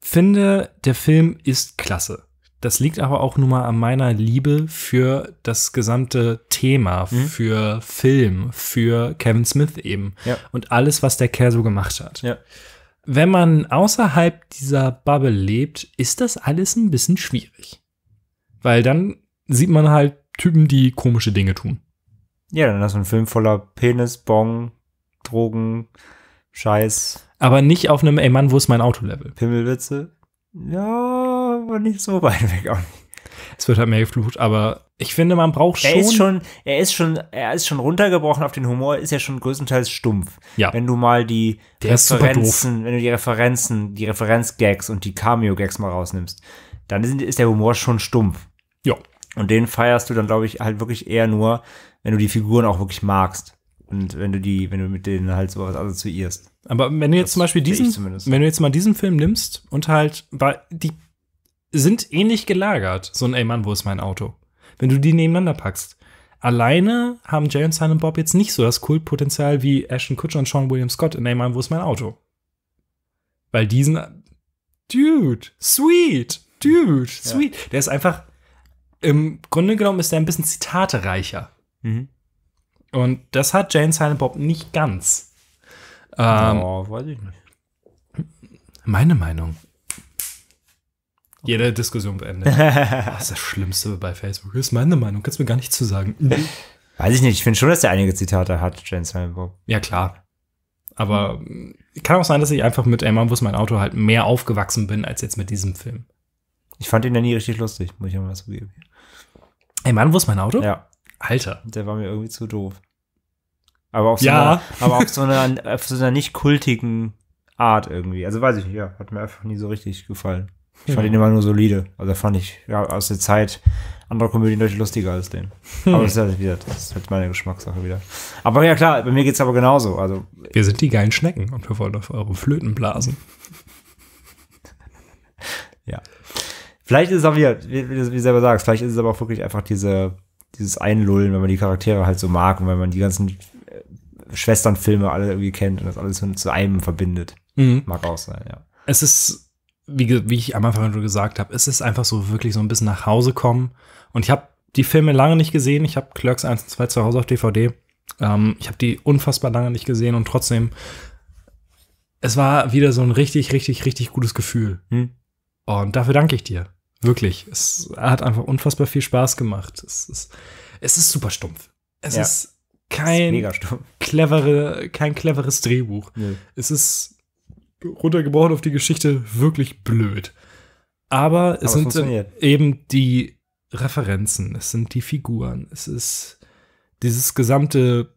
finde, der Film ist klasse. Das liegt aber auch nur mal an meiner Liebe für das gesamte Thema, mhm. für Film, für Kevin Smith eben ja. und alles, was der Kerl so gemacht hat. Ja. Wenn man außerhalb dieser Bubble lebt, ist das alles ein bisschen schwierig. Weil dann sieht man halt Typen, die komische Dinge tun. Ja, dann hast du einen Film voller Penis, Bong, Drogen, Scheiß. Aber nicht auf einem, ey Mann, wo ist mein Auto-Level? Pimmelwitze. Ja, aber nicht so weit weg auch nicht. Es wird halt mehr geflucht, aber ich finde, man braucht schon. Er ist schon, er ist schon, er ist schon runtergebrochen auf den Humor, ist ja schon größtenteils stumpf. Ja. Wenn du mal die Der Referenzen, wenn du die Referenzen, die Referenzgags und die Cameo-Gags mal rausnimmst, dann ist, der Humor schon stumpf. Ja. Und den feierst du dann, glaube ich, halt wirklich eher nur, wenn du die Figuren auch wirklich magst. Und wenn du die, wenn du mit denen halt sowas assoziierst. Aber wenn du jetzt das zum Beispiel diesen, wenn du jetzt mal diesen Film nimmst und halt, weil die sind ähnlich gelagert. So ein, ey Mann, wo ist mein Auto? Wenn du die nebeneinander packst. Alleine haben Jay und Silent Bob jetzt nicht so das Kultpotenzial wie Ashton Kutcher und Sean William Scott in Ey Mann, wo ist mein Auto? Weil diesen Dude, sweet, dude, sweet. Ja. Der ist einfach, im Grunde genommen ist der ein bisschen zitatereicher. Mhm. Und das hat Jane Silent Bob nicht ganz. Ähm, oh, weiß ich nicht. Meine Meinung jede Diskussion beendet. [LAUGHS] das ist das Schlimmste bei Facebook. Das ist meine Meinung, kannst du mir gar nichts zu sagen. [LAUGHS] Weiß ich nicht, ich finde schon, dass er einige Zitate hat, Jane Silent Ja, klar. Aber mhm. kann auch sein, dass ich einfach mit Emma Wus mein Auto halt mehr aufgewachsen bin als jetzt mit diesem Film. Ich fand ihn ja nie richtig lustig, muss ich mal zugeben. Ey, Mann, wo ist mein Auto? Ja. Alter. Der war mir irgendwie zu doof. Aber auf so, ja. einer, aber auf so, einer, auf so einer nicht kultigen Art irgendwie. Also weiß ich nicht, ja. Hat mir einfach nie so richtig gefallen. Ich fand ja. ihn immer nur solide. Also fand ich ja, aus der Zeit andere Komödien deutlich lustiger als den. Aber das ist, halt wieder, das ist halt meine Geschmackssache wieder. Aber ja klar, bei mir geht es aber genauso. Also, wir sind die geilen Schnecken und wir wollen auf eure Flöten blasen. [LAUGHS] ja. Vielleicht ist es auch wieder, wie, wie du selber sagst, vielleicht ist es aber auch wirklich einfach diese, dieses Einlullen, wenn man die Charaktere halt so mag und wenn man die ganzen äh, Schwesternfilme alle irgendwie kennt und das alles zu einem verbindet. Mhm. Mag auch sein, ja. Es ist wie, wie ich am Anfang schon gesagt habe, es ist einfach so wirklich so ein bisschen nach Hause kommen. Und ich habe die Filme lange nicht gesehen. Ich habe Clerks 1 und 2 zu Hause auf DVD. Ähm, ich habe die unfassbar lange nicht gesehen und trotzdem, es war wieder so ein richtig, richtig, richtig gutes Gefühl. Hm. Und dafür danke ich dir. Wirklich. Es hat einfach unfassbar viel Spaß gemacht. Es ist, es ist super stumpf. Es ja. ist kein, ist clevere, kein cleveres Drehbuch. Nee. Es ist runtergebrochen auf die Geschichte wirklich blöd. Aber es Aber sind äh, eben die Referenzen, es sind die Figuren, es ist dieses gesamte,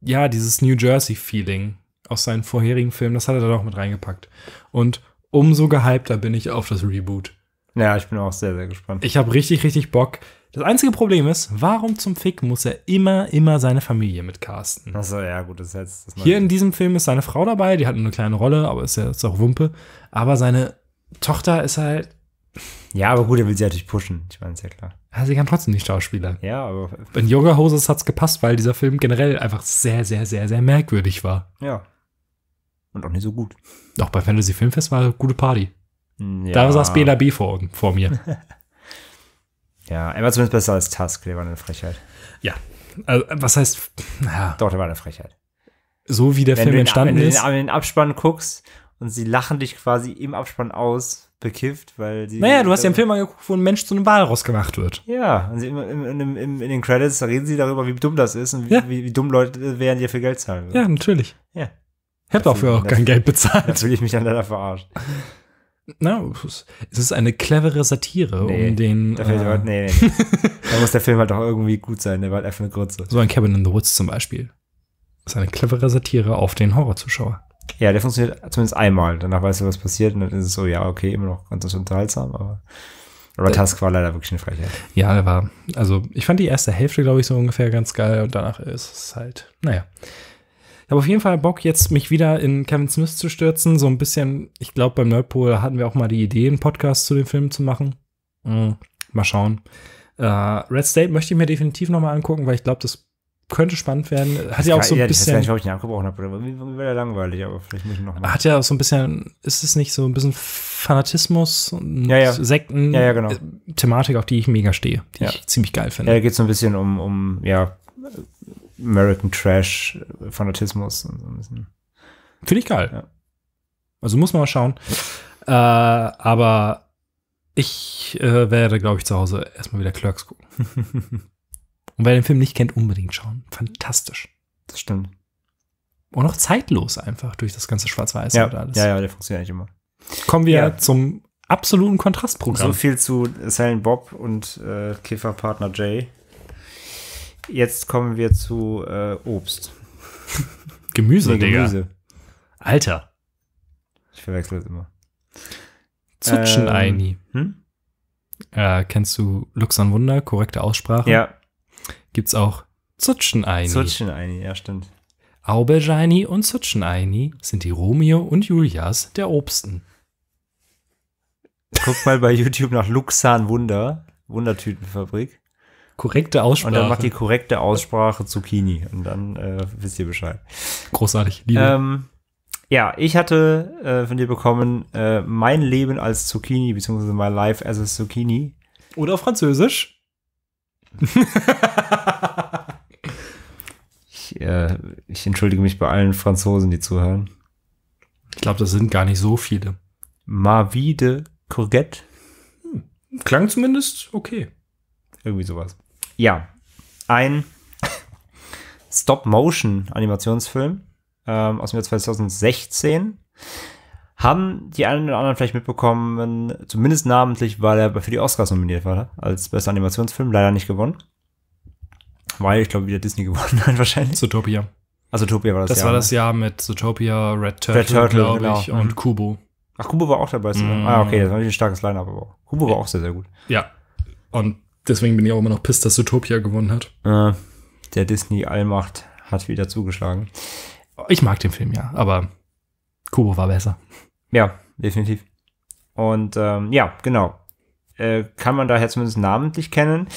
ja, dieses New Jersey-Feeling aus seinen vorherigen Filmen, das hat er dann auch mit reingepackt. Und umso gehypter bin ich auf das Reboot. Ja, ich bin auch sehr, sehr gespannt. Ich habe richtig, richtig Bock. Das einzige Problem ist, warum zum Fick muss er immer, immer seine Familie mitcasten? Achso, ja, gut, das ist jetzt. Das Hier in diesem Film ist seine Frau dabei, die hat eine kleine Rolle, aber ist ja ist auch Wumpe. Aber seine Tochter ist halt. Ja, aber gut, er will sie natürlich pushen. Ich meine, ist ja klar. Ja, sie kann trotzdem nicht Schauspieler. Ja, aber. In Yoga Hoses hat es gepasst, weil dieser Film generell einfach sehr, sehr, sehr, sehr merkwürdig war. Ja. Und auch nicht so gut. Doch, bei Fantasy Filmfest war eine gute Party. Hm, ja. Da saß Bela B vor, vor mir. [LAUGHS] Ja, er war zumindest besser als Tusk, der war eine Frechheit. Ja, also, was heißt. Ja. Doch, der war eine Frechheit. So wie der wenn Film entstanden ist. Wenn du in den Abspann guckst und sie lachen dich quasi im Abspann aus, bekifft, weil sie. Naja, du hast ja einen Film angeguckt, wo ein Mensch zu einem Walross gemacht wird. Ja, und im, im, im, in den Credits reden sie darüber, wie dumm das ist und wie, ja. wie, wie dumm Leute wären, die dafür Geld zahlen. Würden. Ja, natürlich. Ja. Ich hab dafür auch kein Geld bezahlt. Natürlich mich dann leider verarscht. Na, es ist eine clevere Satire, nee, um den. Der äh, halt, nee, nee, nee. [LAUGHS] da muss der Film halt auch irgendwie gut sein, der war halt einfach eine Grütze. So ein Cabin in the Woods zum Beispiel. Das ist eine clevere Satire auf den Horrorzuschauer. Ja, der funktioniert zumindest einmal. Danach weißt du, was passiert und dann ist es so, ja, okay, immer noch ganz unterhaltsam, aber. Aber äh. Tusk war leider wirklich eine Frechheit. Ja, er war. Also, ich fand die erste Hälfte, glaube ich, so ungefähr ganz geil und danach ist es halt, naja. Ich habe auf jeden Fall Bock, jetzt mich wieder in Kevin Smith zu stürzen. So ein bisschen, ich glaube, beim Nerdpool hatten wir auch mal die Idee, einen Podcast zu dem Film zu machen. Mhm. Mal schauen. Äh, Red State möchte ich mir definitiv nochmal angucken, weil ich glaube, das könnte spannend werden. Hat ja auch so ein bisschen. Ich weiß gar nicht, ob ich ihn angebrochen habe, aber mir wäre langweilig, aber vielleicht muss ich noch mal. Hat ja auch so ein bisschen, ist es nicht so ein bisschen Fanatismus und ja, ja. Sekten? Ja, ja, genau. Thematik, auf die ich mega stehe, die ich ziemlich geil finde. Ja, da geht es so ein bisschen um, um, ja, American Trash Fanatismus so Finde ich geil. Ja. Also muss man mal schauen. Äh, aber ich äh, werde, glaube ich, zu Hause erstmal wieder Clerks gucken. [LAUGHS] und wer den Film nicht kennt, unbedingt schauen. Fantastisch. Das stimmt. Und auch zeitlos einfach durch das ganze Schwarz-Weiß ja, und alles. Ja, ja, der funktioniert immer. Kommen wir ja. zum absoluten Kontrastprogramm. So viel zu Silent Bob und äh, Käferpartner Jay. Jetzt kommen wir zu äh, Obst. [LAUGHS] Gemüse, nee, Gemüse. Alter. Ich verwechsel das immer. Zutscheneini. Ähm, hm? äh, kennst du Lux an Wunder? Korrekte Aussprache? Ja. Gibt's auch Zutscheneini. Zutscheneini, ja, stimmt. Aubergini und Zutscheneini sind die Romeo und Julias der Obsten. Guck mal bei YouTube nach Luxan Wunder, Wundertütenfabrik korrekte Aussprache. Und dann macht die korrekte Aussprache Zucchini. Und dann äh, wisst ihr Bescheid. Großartig, liebe. Ähm, ja, ich hatte äh, von dir bekommen äh, Mein Leben als Zucchini, beziehungsweise My Life as a Zucchini. Oder Französisch. [LAUGHS] ich, äh, ich entschuldige mich bei allen Franzosen, die zuhören. Ich glaube, das sind gar nicht so viele. de Courgette. Hm. Klang zumindest okay. Irgendwie sowas. Ja, ein Stop-Motion-Animationsfilm ähm, aus dem Jahr 2016. Haben die einen oder anderen vielleicht mitbekommen, zumindest namentlich, weil er für die Oscars nominiert war, als bester Animationsfilm, leider nicht gewonnen. Weil ich glaube, wieder Disney gewonnen hat, [LAUGHS] wahrscheinlich. Zootopia. Also Zootopia war das, das Jahr. Das war das ne? Jahr mit Zootopia, Red Turtle, Turtle glaube genau. ich, und mhm. Kubo. Ach, Kubo war auch dabei. Mm. Ah, okay, mhm. das war natürlich ein starkes Line-Up, Kubo war auch sehr, sehr gut. Ja. Und deswegen bin ich auch immer noch pissed, dass Utopia gewonnen hat. Äh, der Disney-Allmacht hat wieder zugeschlagen. Ich mag den Film ja, aber Kubo war besser. Ja, definitiv. Und ähm, ja, genau. Äh, kann man daher zumindest namentlich kennen.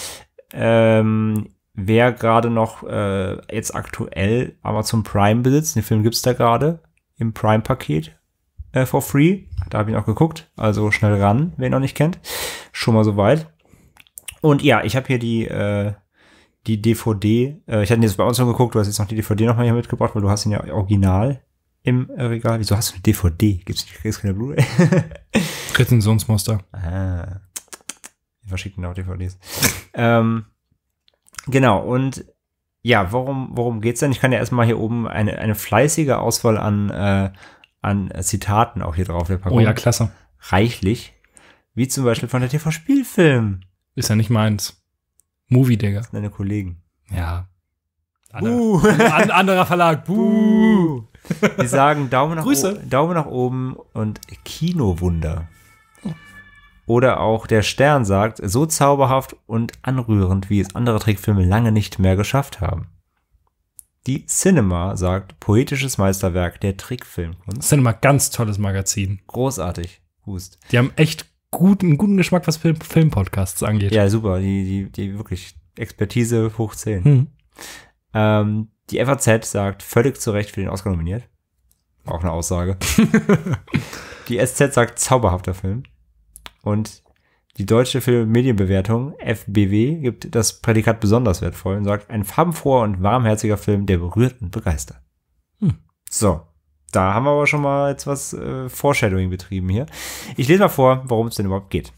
Ähm, wer gerade noch äh, jetzt aktuell Amazon Prime besitzt, den Film gibt es da gerade im Prime-Paket äh, for free. Da habe ich auch geguckt, also schnell ran, wer ihn noch nicht kennt. Schon mal soweit. Und ja, ich habe hier die, äh, die DVD. Äh, ich hatte jetzt bei uns schon geguckt, du hast jetzt noch die DVD nochmal hier mitgebracht, weil du hast ihn ja original im äh, Regal. Wieso hast du eine DVD? Gibt's nicht, keine Blu-ray? [LAUGHS] Rezensionsmuster. Ah. Wir verschicken auch DVDs. ähm, genau, und ja, worum, worum geht's denn? Ich kann ja erstmal hier oben eine, eine fleißige Auswahl an, äh, an Zitaten auch hier drauf. Oh ja, klasse. Reichlich. Wie zum Beispiel von der TV-Spielfilm. Ist ja nicht meins. Movie, Digga. Das sind deine Kollegen. Ja. Ander, uh. an, anderer Verlag. Buh. Die sagen Daumen nach, Grüße. Daumen nach oben und Kinowunder. Oder auch der Stern sagt, so zauberhaft und anrührend, wie es andere Trickfilme lange nicht mehr geschafft haben. Die Cinema sagt, poetisches Meisterwerk der Trickfilmkunst. Cinema, ganz tolles Magazin. Großartig. Hust. Die haben echt guten, guten Geschmack, was Film, Filmpodcasts angeht. Ja, super. Die, die, die wirklich Expertise hoch 10. Hm. Ähm, die FAZ sagt völlig zu Recht für den Oscar nominiert. Auch eine Aussage. [LAUGHS] die SZ sagt zauberhafter Film. Und die deutsche Filmmedienbewertung FBW gibt das Prädikat besonders wertvoll und sagt ein farbenfroher und warmherziger Film, der berührt und begeistert. Hm. So da haben wir aber schon mal jetzt was äh, Foreshadowing betrieben hier. Ich lese mal vor, worum es denn überhaupt geht.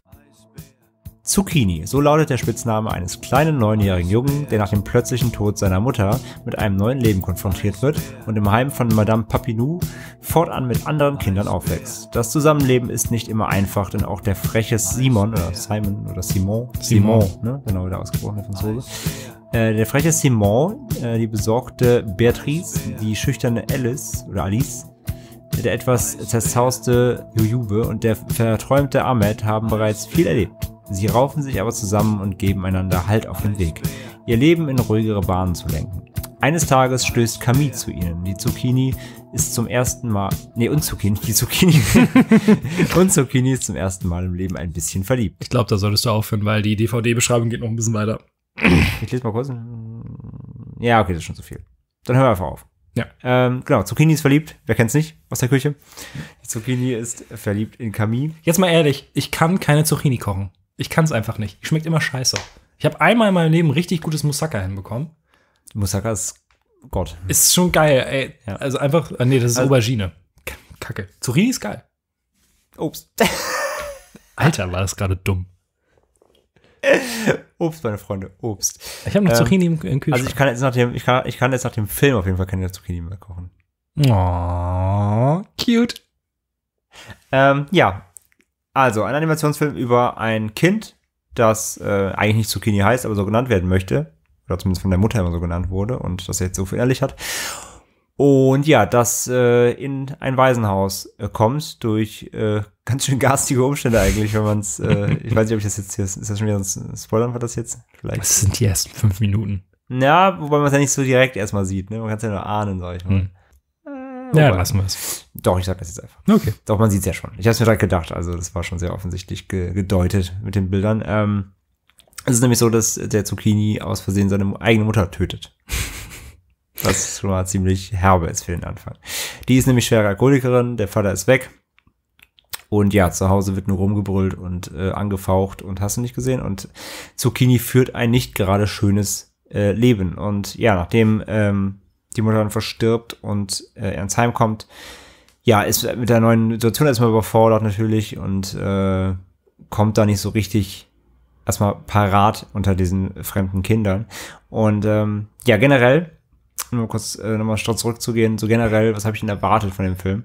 Zucchini, so lautet der Spitzname eines kleinen neunjährigen Jungen, der nach dem plötzlichen Tod seiner Mutter mit einem neuen Leben konfrontiert wird und im Heim von Madame Papinou fortan mit anderen Kindern aufwächst. Das Zusammenleben ist nicht immer einfach, denn auch der freche Simon oder Simon oder Simon, Simon, Simon ne? genau der ausgebrochene Franzose, äh, der freche Simon, äh, die besorgte Beatrice, die schüchterne Alice oder Alice, der etwas zerzauste Jujube und der verträumte Ahmed haben bereits viel erlebt. Sie raufen sich aber zusammen und geben einander Halt auf den Weg, ihr Leben in ruhigere Bahnen zu lenken. Eines Tages stößt Camille zu ihnen. Die Zucchini ist zum ersten Mal, nee, und Zucchini, die Zucchini. [LAUGHS] und Zucchini ist zum ersten Mal im Leben ein bisschen verliebt. Ich glaube, da solltest du aufhören, weil die DVD-Beschreibung geht noch ein bisschen weiter. [CLEARS THROAT] Ich lese mal kurz. Ja, okay, das ist schon zu viel. Dann hören wir einfach auf. Ja. Ähm, genau, Zucchini ist verliebt. Wer kennt's nicht aus der Küche? Die Zucchini ist verliebt in Kamin. Jetzt mal ehrlich, ich kann keine Zucchini kochen. Ich kann's einfach nicht. Schmeckt immer scheiße. Ich habe einmal in meinem Leben richtig gutes Moussaka hinbekommen. Moussaka ist Gott. Ist schon geil, ey. Ja. Also einfach, ah, nee, das ist also, Aubergine. Kacke. Zucchini ist geil. Obst. Alter, war das gerade dumm. [LAUGHS] Obst, meine Freunde, Obst. Ich habe noch ähm, Zucchini im, im, Kühlschrank. Also ich kann, jetzt nach dem, ich, kann, ich kann jetzt nach dem Film auf jeden Fall keine Zucchini mehr kochen. Oh, cute. Ähm, ja, also ein Animationsfilm über ein Kind, das äh, eigentlich nicht Zucchini heißt, aber so genannt werden möchte. Oder zumindest von der Mutter immer so genannt wurde und das jetzt so verinnerlicht hat. Und ja, dass äh, in ein Waisenhaus äh, kommt durch äh, [LAUGHS] ganz schön garstige Umstände eigentlich, wenn man es, äh, ich weiß nicht, ob ich das jetzt hier, ist das schon wieder ein Spoiler, war das jetzt? Vielleicht. Das sind die ersten fünf Minuten. Ja, wobei man es ja nicht so direkt erstmal sieht, ne? Man kann es ja nur ahnen, sag ich mal. Hm. Äh, ja, lassen wir es. Doch, ich sag das jetzt einfach. Okay. Doch, man sieht es ja schon. Ich habe mir direkt gedacht, also das war schon sehr offensichtlich ge gedeutet mit den Bildern. Ähm, es ist nämlich so, dass der Zucchini aus Versehen seine eigene Mutter tötet. Was schon mal ziemlich herbe ist für den Anfang. Die ist nämlich schwere Alkoholikerin, der Vater ist weg. Und ja, zu Hause wird nur rumgebrüllt und äh, angefaucht und hast du nicht gesehen. Und Zucchini führt ein nicht gerade schönes äh, Leben. Und ja, nachdem ähm, die Mutter dann verstirbt und äh, er ins Heim kommt, ja, ist mit der neuen Situation erstmal überfordert natürlich und äh, kommt da nicht so richtig erstmal parat unter diesen fremden Kindern. Und ähm, ja, generell nur kurz äh, nochmal zurückzugehen, so generell, was habe ich denn erwartet von dem Film?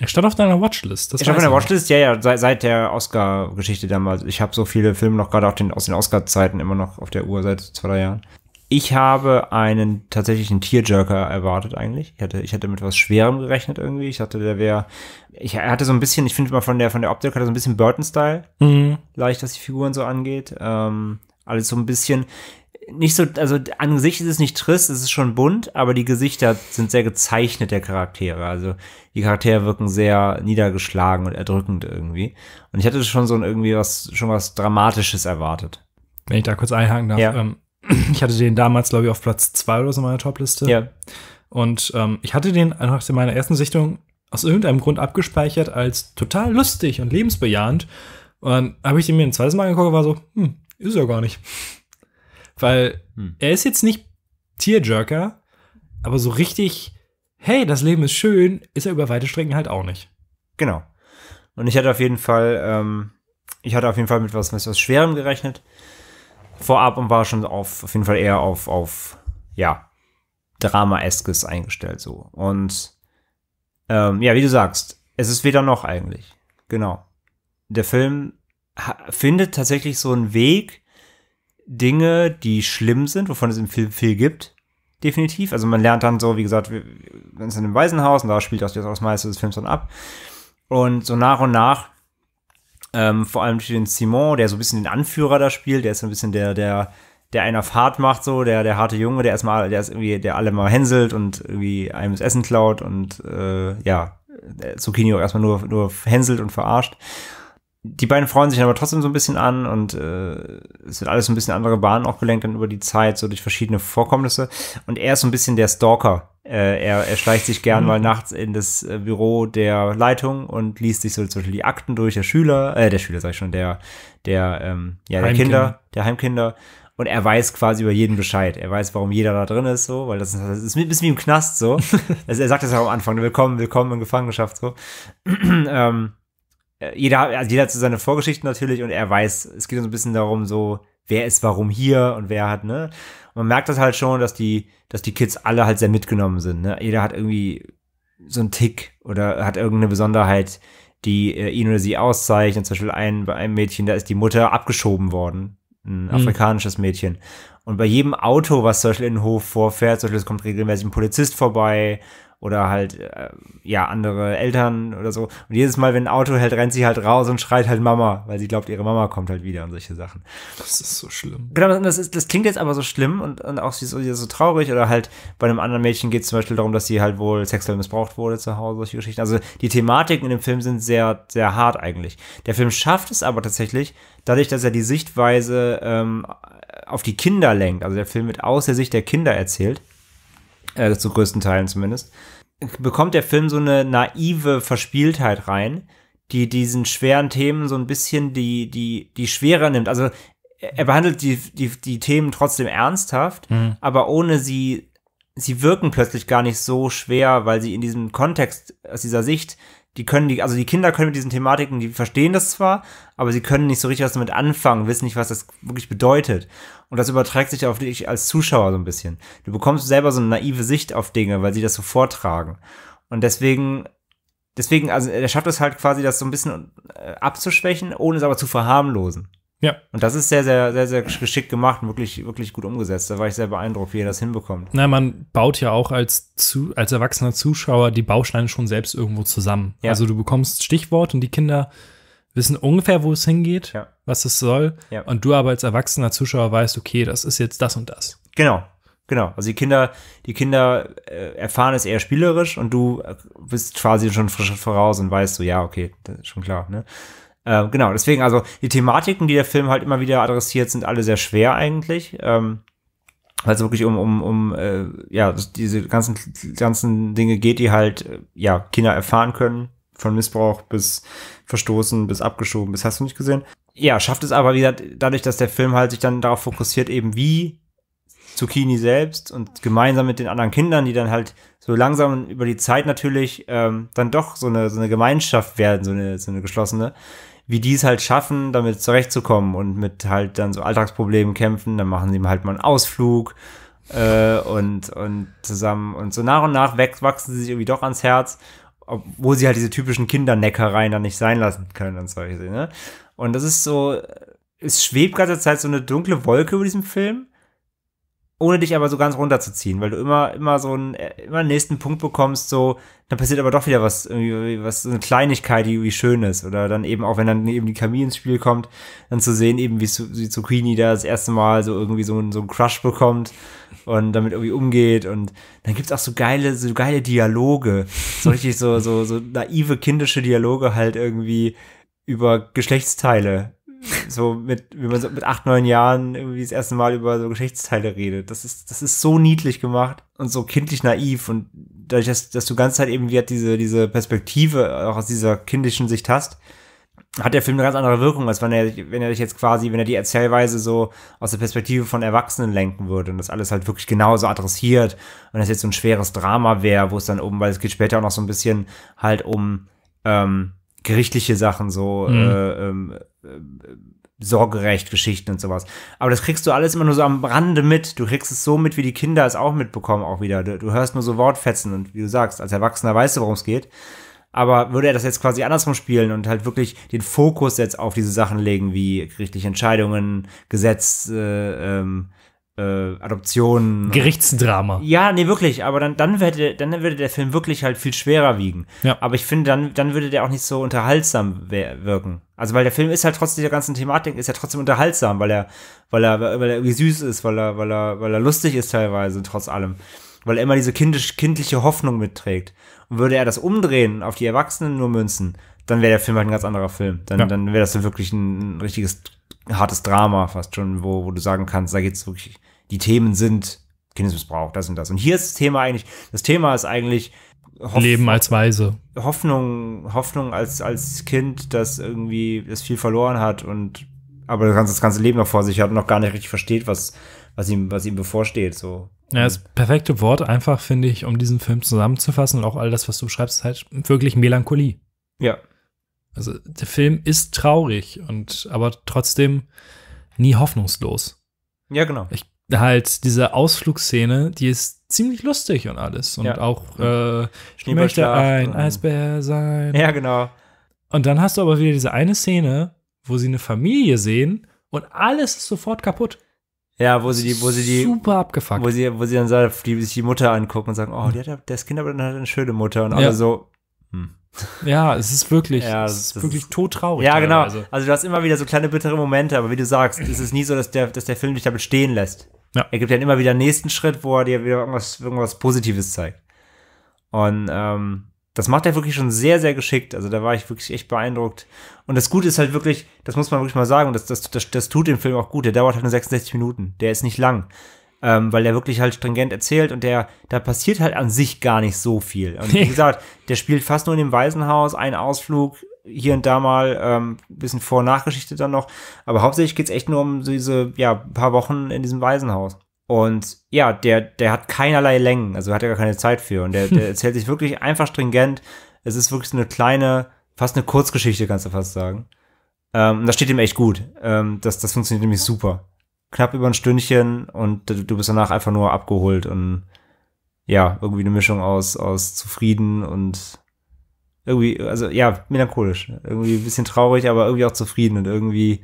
Er stand auf deiner Watchlist. Das ich stand auf meiner Watchlist, ja, ja, seit, seit der Oscar-Geschichte damals. Ich habe so viele Filme noch gerade den, aus den Oscar-Zeiten immer noch auf der Uhr seit zwei, drei Jahren. Ich habe einen tatsächlichen Tearjerker erwartet eigentlich. Ich hatte, ich hatte mit etwas Schwerem gerechnet irgendwie. Ich hatte, der wäre, ich hatte so ein bisschen, ich finde mal von der, von der Optik hatte so ein bisschen Burton-Style. Mhm. Leicht, was die Figuren so angeht. Ähm, alles so ein bisschen, nicht so, also an Gesicht ist es nicht trist, es ist schon bunt, aber die Gesichter sind sehr gezeichnet der Charaktere. Also die Charaktere wirken sehr niedergeschlagen und erdrückend irgendwie. Und ich hatte schon so ein irgendwie was, schon was Dramatisches erwartet. Wenn ich da kurz einhaken darf, ja. ähm, [CLEARS THROAT] ich hatte den damals, glaube ich, auf Platz zwei oder so meiner Topliste. Ja. Und ähm, ich hatte den einfach in meiner ersten Sichtung aus irgendeinem Grund abgespeichert als total lustig und lebensbejahend. Und dann habe ich den mir ein zweites Mal angeguckt und war so, hm, ist er gar nicht. Weil hm. er ist jetzt nicht Tierjerker, aber so richtig, hey, das Leben ist schön, ist er über weite Strecken halt auch nicht. Genau. Und ich hatte auf jeden Fall, ähm, ich hatte auf jeden Fall mit was, mit was Schwerem gerechnet. Vorab und war schon auf, auf jeden Fall eher auf, auf ja, Drama-eskes eingestellt so. Und ähm, ja, wie du sagst, es ist weder noch eigentlich. Genau. Der Film findet tatsächlich so einen Weg, Dinge, die schlimm sind, wovon es im Film viel gibt. Definitiv. Also man lernt dann so, wie gesagt, man ist in einem Waisenhaus und da spielt das jetzt auch das meiste des Films dann ab. Und so nach und nach, ähm, vor allem durch den Simon, der so ein bisschen den Anführer da spielt, der ist so ein bisschen der, der, der einer Fahrt macht, so, der, der harte Junge, der erstmal, der ist irgendwie, der alle mal hänselt und irgendwie einem das Essen klaut und äh, ja, Zucchini auch erstmal nur, nur hänselt und verarscht die beiden freuen sich aber trotzdem so ein bisschen an und äh, es wird alles ein bisschen andere Bahnen auch gelenkt dann über die Zeit, so durch verschiedene Vorkommnisse. Und er ist so ein bisschen der Stalker. Äh, er, er schleicht sich gern mhm. mal nachts in das äh, Büro der Leitung und liest sich so zum Beispiel die Akten durch der Schüler, äh, der Schüler, sag ich schon, der, der, ähm, ja, der Kinder, der Heimkinder. Und er weiß quasi über jeden Bescheid. Er weiß, warum jeder da drin ist, so, weil das ist, das ist ein bisschen wie im Knast, so. [LAUGHS] also er sagt das ja am Anfang, ne, willkommen, willkommen in Gefangenschaft, so. [CLEARS THROAT] ähm, äh, jeder, also jeder hat so seine Vorgeschichten natürlich und er weiß, es geht so ein bisschen darum, so, wer ist warum hier und wer hat, ne? Und man merkt das halt schon, dass die, dass die Kids alle halt sehr mitgenommen sind, ne? Jeder hat irgendwie so einen Tick oder hat irgendeine Besonderheit, die äh, ihn oder sie auszeichnet. Zum Beispiel ein, bei einem Mädchen, da ist die Mutter abgeschoben worden. Ein mhm. afrikanisches Mädchen. Und bei jedem Auto, was zum Beispiel in den Hof vorfährt, zum Beispiel es kommt regelmäßig ein Polizist vorbei oder halt, äh, ja, andere Eltern oder so. Und jedes Mal, wenn ein Auto hält, rennt sie halt raus und schreit halt Mama, weil sie glaubt, ihre Mama kommt halt wieder und solche Sachen. Das ist so schlimm. Genau, das, ist, das klingt jetzt aber so schlimm und, und auch so, so traurig. Oder halt bei einem anderen Mädchen geht es zum Beispiel darum, dass sie halt wohl sexuell missbraucht wurde zu Hause, solche Geschichten. Also die Thematiken in dem Film sind sehr, sehr hart eigentlich. Der Film schafft es aber tatsächlich, dadurch, dass er die Sichtweise ähm, auf die Kinder lenkt. Also der Film wird aus der Sicht der Kinder erzählt. Äh, zu größten Teilen zumindest bekommt der Film so eine naive Verspieltheit rein, die diesen schweren Themen so ein bisschen die, die, die schwerer nimmt. Also er behandelt die, die, die Themen trotzdem ernsthaft, mhm. aber ohne sie, sie wirken plötzlich gar nicht so schwer, weil sie in diesem Kontext, aus dieser Sicht die können die, also die Kinder können mit diesen Thematiken, die verstehen das zwar, aber sie können nicht so richtig was damit anfangen, wissen nicht, was das wirklich bedeutet. Und das überträgt sich auf dich als Zuschauer so ein bisschen. Du bekommst selber so eine naive Sicht auf Dinge, weil sie das so vortragen. Und deswegen, deswegen, also er schafft es halt quasi, das so ein bisschen äh, abzuschwächen, ohne es aber zu verharmlosen. Ja. Und das ist sehr, sehr, sehr, sehr geschickt gemacht und wirklich, wirklich gut umgesetzt. Da war ich sehr beeindruckt, wie er das hinbekommt. Na, man baut ja auch als, zu, als erwachsener Zuschauer die Bausteine schon selbst irgendwo zusammen. Ja. Also du bekommst Stichwort und die Kinder wissen ungefähr, wo es hingeht, ja. was es soll. Ja. Und du aber als erwachsener Zuschauer weißt, okay, das ist jetzt das und das. Genau. Genau, also die Kinder, die Kinder äh, erfahren es eher spielerisch und du äh, bist quasi schon frisch voraus und weißt so, ja, okay, das ist schon klar, ne? Äh, genau, deswegen, also die Thematiken, die der Film halt immer wieder adressiert, sind alle sehr schwer eigentlich. Ähm, weil es wirklich um, um, um äh, ja, diese ganzen, ganzen Dinge geht, die halt, äh, ja, Kinder erfahren können. Von Missbrauch bis verstoßen, bis abgeschoben, bis hast du nicht gesehen. Ja, schafft es aber, wie gesagt, dadurch, dass der Film halt sich dann darauf fokussiert, eben wie Zucchini selbst und gemeinsam mit den anderen Kindern, die dann halt so langsam über die Zeit natürlich ähm, dann doch so eine, so eine Gemeinschaft werden, so eine, so eine geschlossene, wie die es halt schaffen, damit zurechtzukommen und mit halt dann so Alltagsproblemen kämpfen, dann machen sie halt mal einen Ausflug äh, und, und zusammen und so nach und nach wachsen sie sich irgendwie doch ans Herz, obwohl sie halt diese typischen Kinderneckereien dann nicht sein lassen können und solche Dinge. Ne? Und das ist so, es schwebt ganze Zeit so eine dunkle Wolke über diesem Film ohne dich aber so ganz runterzuziehen, weil du immer, immer so einen, äh, immer einen nächsten Punkt bekommst, so, dann passiert aber doch wieder was, irgendwie, was, so eine Kleinigkeit, die irgendwie schön ist. Oder dann eben auch, wenn dann eben die Camille ins Spiel kommt, dann zu sehen, eben wie, wie Zucchini da das erste Mal so irgendwie so einen, so einen Crush bekommt und damit irgendwie umgeht. Und dann gibt's auch so geile, so geile Dialoge. So richtig so, so, so naive kindische Dialoge halt irgendwie über Geschlechtsteile so mit, wie man so mit acht, neun Jahren irgendwie das erste Mal über so Geschichtsteile redet. Das ist, das ist so niedlich gemacht und so kindlich naiv und dadurch, dass, dass du ganz Zeit eben wie diese, diese Perspektive auch aus dieser kindlichen Sicht hast, hat der Film eine ganz andere Wirkung, als wenn er, wenn er dich jetzt quasi, wenn er die Erzählweise so aus der Perspektive von Erwachsenen lenken würde und das alles halt wirklich genauso adressiert und das jetzt so ein schweres Drama wäre, wo es dann oben, weil es geht später auch noch so ein bisschen halt um, ähm, gerichtliche Sachen, so mhm. äh, ähm, äh, Sorgerecht, Geschichten und sowas. Aber das kriegst du alles immer nur so am Rande mit. Du kriegst es so mit, wie die Kinder es auch mitbekommen, auch wieder. Du, du hörst nur so Wortfetzen und wie du sagst, als Erwachsener weißt du, worum es geht. Aber würde er das jetzt quasi andersrum spielen und halt wirklich den Fokus jetzt auf diese Sachen legen, wie gerichtliche Entscheidungen, Gesetz, äh, ähm, äh, Adoption. Gerichtsdrama. Ja, nee, wirklich. Aber dann, dann, hätte, dann würde der Film wirklich halt viel schwerer wiegen. Ja. Aber ich finde, dann, dann würde der auch nicht so unterhaltsam wirken. Also, weil der Film ist halt trotz dieser ganzen Thematik, ist ja trotzdem unterhaltsam, weil er, weil er, weil er irgendwie süß ist, weil er, weil er, weil er lustig ist teilweise, trotz allem. Weil er immer diese kindisch, kindliche Hoffnung mitträgt. Und würde er das umdrehen, auf die Erwachsenen nur münzen, dann wäre der Film halt ein ganz anderer Film. Dann, ja. dann wäre das dann wirklich ein, richtiges hartes Drama fast schon, wo, wo du sagen kannst, da geht es wirklich, die Themen sind Kindesmissbrauch, das und das. Und hier ist das Thema eigentlich, das Thema ist eigentlich Hoff Leben als Weise. Hoffnung, Hoffnung als, als Kind, das irgendwie, das viel verloren hat und aber das ganze, das ganze Leben noch vor sich hat und noch gar nicht richtig versteht, was, was ihm, was ihm bevorsteht, so. Ja, das perfekte Wort einfach, finde ich, um diesen Film zusammenzufassen und auch all das, was du beschreibst, ist halt wirklich Melancholie. Ja, also der Film ist traurig und aber trotzdem nie hoffnungslos. Ja, genau. Ich, halt diese Ausflugsszene, die ist ziemlich lustig und alles. Und ja. auch äh, ich möchte ein Eisbär sein. Ja, genau. Und dann hast du aber wieder diese eine Szene, wo sie eine Familie sehen und alles ist sofort kaputt. Ja, wo sie die, wo sie die. Super abgefuckt. Wo sie, wo sie dann so, die, sich die Mutter angucken und sagen, oh, die hat, das Kind hat eine schöne Mutter. Und alle ja. so, hm. Ja, es ist wirklich, ja, es ist wirklich ist, todtraurig. Ja, genau. Teilweise. Also du hast immer wieder so kleine bittere Momente, aber wie du sagst, ist es nie so, dass der, dass der Film dich damit stehen lässt. Ja. Er gibt dann immer wieder einen nächsten Schritt, wo er dir wieder irgendwas, irgendwas Positives zeigt. Und ähm, das macht er wirklich schon sehr, sehr geschickt. Also da war ich wirklich echt beeindruckt. Und das Gute ist halt wirklich, das muss man wirklich mal sagen, das, das, das, das tut dem Film auch gut. Der dauert halt nur 66 Minuten. Der ist nicht lang ähm, weil der wirklich halt stringent erzählt und der, da passiert halt an sich gar nicht so viel. Und wie gesagt, der spielt fast nur in dem Waisenhaus, ein Ausflug, hier und da mal ähm, bisschen Vor- und Nachgeschichte dann noch. Aber hauptsächlich geht es echt nur um so diese, ja, paar Wochen in diesem Waisenhaus. Und ja, der, der hat keinerlei Längen, also hat er gar keine Zeit für. Und der, der [LAUGHS] erzählt sich wirklich einfach stringent. Es ist wirklich so eine kleine, fast eine Kurzgeschichte, kannst du fast sagen. Ähm, das steht ihm echt gut. Ähm, das, das funktioniert nämlich super knapp über ein Stündchen und du bist danach einfach nur abgeholt und ja, irgendwie eine Mischung aus, aus zufrieden und irgendwie, also ja, melancholisch. Irgendwie ein bisschen traurig, aber irgendwie auch zufrieden und irgendwie,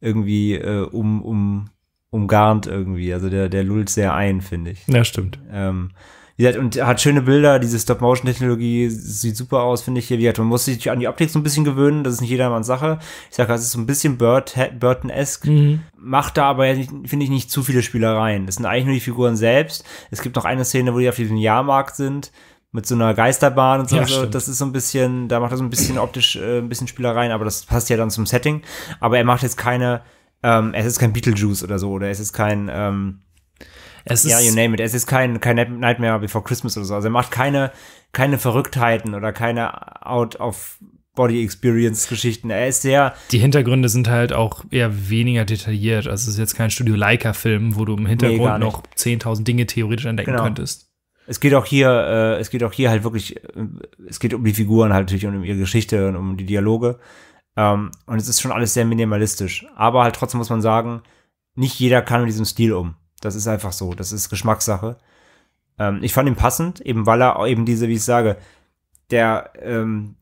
irgendwie äh, um, um, umgarnt irgendwie. Also der, der lullt sehr ein, finde ich. Ja, stimmt. Ähm, wie gesagt, und hat schöne Bilder, diese Stop-Motion-Technologie sieht super aus, finde ich hier. Wie gesagt, man muss sich an die Optik so ein bisschen gewöhnen, das ist nicht jedermanns Sache. Ich sage, es ist so ein bisschen Bird, Burton-esque, mhm. macht da aber, finde ich, nicht zu viele Spielereien. Das sind eigentlich nur die Figuren selbst. Es gibt noch eine Szene, wo die auf diesem Jahrmarkt sind mit so einer Geisterbahn und so. Ja, so. das ist so ein bisschen, da macht er so ein bisschen optisch äh, ein bisschen Spielereien, aber das passt ja dann zum Setting. Aber er macht jetzt keine, ähm, es ist kein Beetlejuice oder so, oder es ist kein, ähm, es ja, you name it. Es ist kein, kein Nightmare Before Christmas oder so. Also er macht keine, keine Verrücktheiten oder keine Out of Body Experience Geschichten. Er ist sehr. Die Hintergründe sind halt auch eher weniger detailliert. Also es ist jetzt kein Studio Leica Film, wo du im Hintergrund nee, noch 10.000 Dinge theoretisch entdecken genau. könntest. Es geht auch hier, äh, es geht auch hier halt wirklich, äh, es geht um die Figuren halt natürlich und um ihre Geschichte und um die Dialoge. Ähm, und es ist schon alles sehr minimalistisch. Aber halt trotzdem muss man sagen, nicht jeder kann mit diesem Stil um. Das ist einfach so. Das ist Geschmackssache. Ähm, ich fand ihn passend, eben weil er eben diese, wie ich sage, der, ähm,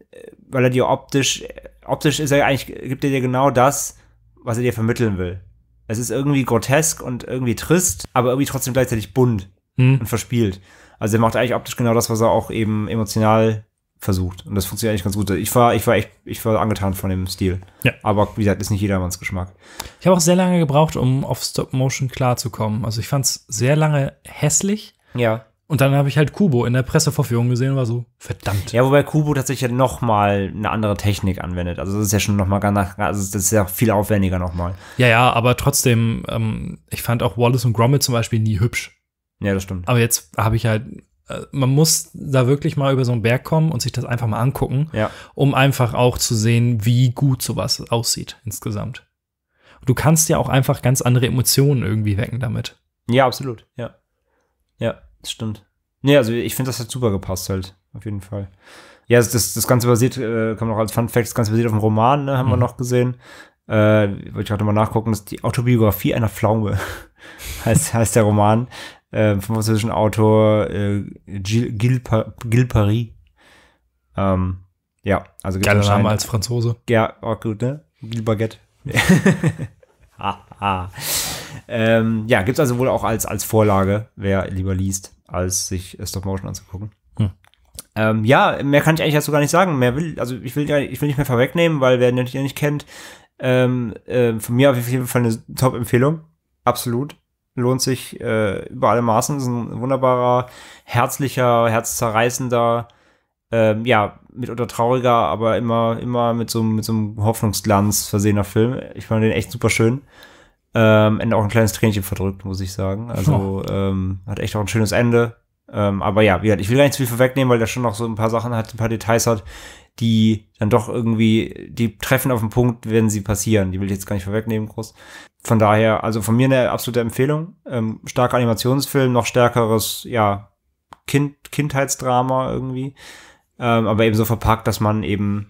weil er dir optisch, optisch ist er eigentlich, gibt er dir genau das, was er dir vermitteln will. Es ist irgendwie grotesk und irgendwie trist, aber irgendwie trotzdem gleichzeitig bunt hm. und verspielt. Also er macht eigentlich optisch genau das, was er auch eben emotional versucht. Und das funktioniert eigentlich ganz gut. Ich war, ich war echt, ich war angetan von dem Stil. Ja. Aber wie gesagt, ist nicht jedermanns Geschmack. Ich habe auch sehr lange gebraucht, um auf Stop Motion klarzukommen. Also ich fand es sehr lange hässlich. Ja. Und dann habe ich halt Kubo in der Pressevorführung gesehen und war so, verdammt. Ja, wobei Kubo tatsächlich ja noch mal eine andere Technik anwendet. Also das ist ja schon noch mal ganz, also das ist ja viel aufwendiger noch mal. Ja, ja, aber trotzdem, ähm, ich fand auch Wallace und Gromit zum Beispiel nie hübsch. Ja, das stimmt. Aber jetzt habe ich halt äh, man muss da wirklich mal über so einen Berg kommen und sich das einfach mal angucken, ja. um einfach auch zu sehen, wie gut sowas aussieht insgesamt. du kannst ja auch einfach ganz andere Emotionen irgendwie wecken damit. Ja, absolut. Ja. Ja, das stimmt. Nee, also ich finde, das hat super gepasst halt. Auf jeden Fall. Ja, das, das Ganze basiert, äh, kann man auch als Fun Fact, das Ganze basiert auf einem Roman, ne, haben mhm. wir noch gesehen. Äh, wollte ich gerade mal nachgucken, das ist die Autobiografie einer Pflaume, [LAUGHS] heißt, heißt der Roman äh, französischen Autor äh, Gilles, Gilles, Gilles Paris. Ähm, ja, also Geiler Name als Franzose. Ja, auch gut, ne? Gilles Baguette. ah, [LAUGHS] ah. Ähm, ja, gibt es also wohl auch als, als Vorlage, wer lieber liest, als sich Stop Motion anzugucken. Hm. Ähm, ja, mehr kann ich eigentlich dazu gar nicht sagen. Mehr will, also ich will, ich will nicht mehr vorwegnehmen, weil wer den nicht, nicht kennt, ähm, äh, von mir auf jeden Fall eine Top-Empfehlung. Absolut lohnt sich äh, über alle Maßen. Ist ein wunderbarer, herzlicher, herzzerreißender, ähm, ja, mitunter trauriger, aber immer, immer mit so, mit so einem Hoffnungsglanz versehener Film. Ich fand den echt super schön. Ähm, Ende auch ein kleines Tränchen verdrückt, muss ich sagen. Also [LAUGHS] ähm, hat echt auch ein schönes Ende. Ähm, aber ja, wie gesagt, ich will gar nicht zu viel vorwegnehmen, weil der schon noch so ein paar Sachen hat, ein paar Details hat, die dann doch irgendwie, die treffen auf den Punkt, wenn sie passieren. Die will ich jetzt gar nicht vorwegnehmen, groß von daher, also von mir eine absolute Empfehlung. Ähm, starker Animationsfilm, noch stärkeres, ja, kind, Kindheitsdrama irgendwie. Ähm, aber eben so verpackt, dass man eben,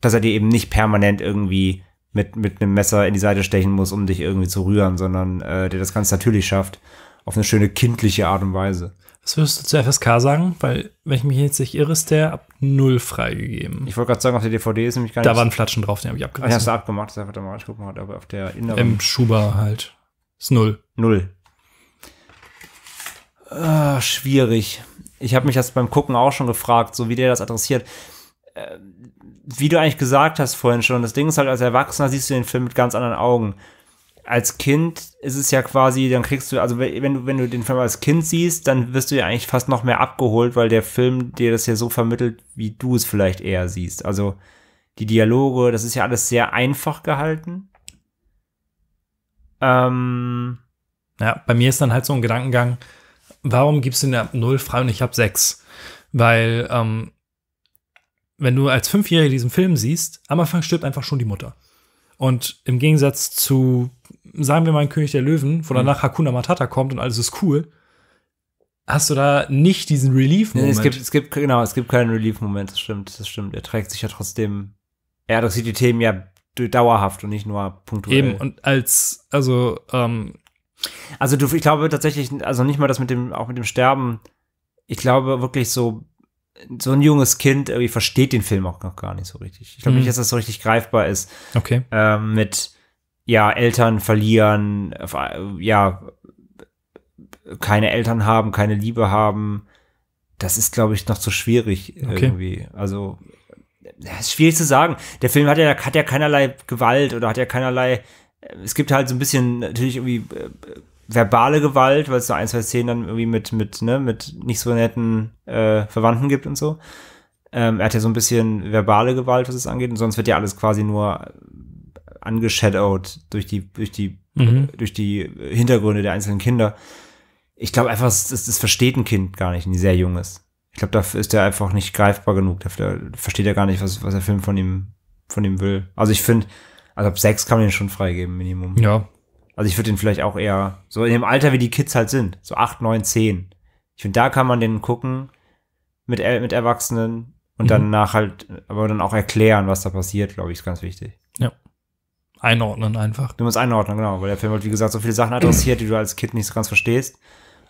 dass er dir eben nicht permanent irgendwie mit, mit einem Messer in die Seite stechen muss, um dich irgendwie zu rühren, sondern äh, der das ganz natürlich schafft. Auf eine schöne kindliche Art und Weise. Was würdest du zu FSK sagen? Weil, wenn ich mich jetzt nicht irre, ist der ab null freigegeben. Ich wollte gerade sagen, auf der DVD ist nämlich gar nicht. Da waren Flatschen drauf, den habe ich abgerissen. Ach, hast du abgemacht, das ist einfach mal gucken hat, aber auf der inneren. Im Schuber halt. Ist null. Null. Ah, schwierig. Ich habe mich das beim Gucken auch schon gefragt, so wie der das adressiert. Ähm, wie du eigentlich gesagt hast vorhin schon, das Ding ist halt, als Erwachsener siehst du den Film mit ganz anderen Augen als Kind ist es ja quasi, dann kriegst du, also wenn du, wenn du den Film als Kind siehst, dann wirst du ja eigentlich fast noch mehr abgeholt, weil der Film dir das ja so vermittelt, wie du es vielleicht eher siehst. Also die Dialoge, das ist ja alles sehr einfach gehalten. Ähm ja, bei mir ist dann halt so ein Gedankengang, warum gibst du in der null frei und ich habe sechs? Weil, ähm, wenn du als Fünfjähriger diesen Film siehst, am Anfang stirbt einfach schon die Mutter. Und im Gegensatz zu sagen wir mal, ein König der Löwen, wo mhm. danach Hakuna Matata kommt und alles ist cool, hast du da nicht diesen Relief-Moment. es gibt, es gibt, genau, es gibt keinen Relief-Moment, das stimmt, das stimmt. Er trägt sich ja trotzdem, er adressiert die Themen ja dauerhaft und nicht nur punktuell. Eben, und als, also, ähm, also du, ich glaube tatsächlich, also nicht mal das mit dem, auch mit dem Sterben, ich glaube wirklich so, so ein junges Kind irgendwie versteht den Film auch noch gar nicht so richtig. Ich glaube mhm. nicht, dass das so richtig greifbar ist. Okay. Ähm, mit, ja, Eltern verlieren, äh, ja, keine Eltern haben, keine Liebe haben, das ist, glaube ich, noch zu schwierig okay. irgendwie. Also, das ist schwierig zu sagen. Der Film hat ja, hat ja keinerlei Gewalt oder hat ja keinerlei, äh, es gibt halt so ein bisschen natürlich irgendwie äh, verbale Gewalt, weil es so ein, zwei Szenen dann irgendwie mit, mit, ne, mit nicht so netten äh, Verwandten gibt und so. Ähm, er hat ja so ein bisschen verbale Gewalt, was es angeht, und sonst wird ja alles quasi nur angeschadowt durch die, durch die, mhm. durch die Hintergründe der einzelnen Kinder. Ich glaube einfach, das, das versteht ein Kind gar nicht, ein sehr junges. Ich glaube, dafür ist er einfach nicht greifbar genug. Dafür versteht er gar nicht, was, was der Film von ihm, von ihm will. Also ich finde, also ab sechs kann man den schon freigeben, Minimum. Ja. Also ich würde den vielleicht auch eher so in dem Alter, wie die Kids halt sind. So acht, neun, zehn. Ich finde, da kann man den gucken mit, mit Erwachsenen und mhm. danach halt, aber dann auch erklären, was da passiert, glaube ich, ist ganz wichtig. Ja einordnen einfach. Du musst einordnen, genau, weil der Film halt, wie gesagt, so viele Sachen adressiert, die du als Kind nicht so ganz verstehst.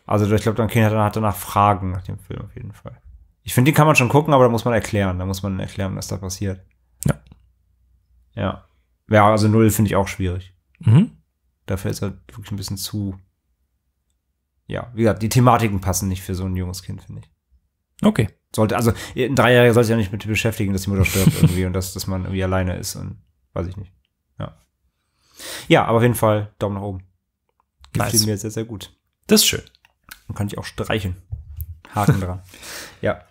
Also ich glaube, dein Kind hat danach Fragen nach dem Film auf jeden Fall. Ich finde, den kann man schon gucken, aber da muss man erklären. Da muss man erklären, was da passiert. Ja. Ja. Ja, also null finde ich auch schwierig. Mhm. Dafür ist er wirklich ein bisschen zu. Ja, wie gesagt, die Thematiken passen nicht für so ein junges Kind, finde ich. Okay. Sollte, also ein Dreijähriger sollte sich ja nicht mit beschäftigen, dass die Mutter stirbt [LAUGHS] irgendwie und dass, dass man irgendwie alleine ist und weiß ich nicht. Ja, aber auf jeden Fall Daumen nach oben. Gefällt nice. mir sehr, sehr gut. Das ist schön. Dann kann ich auch streichen. Haken dran. [LAUGHS] Ja.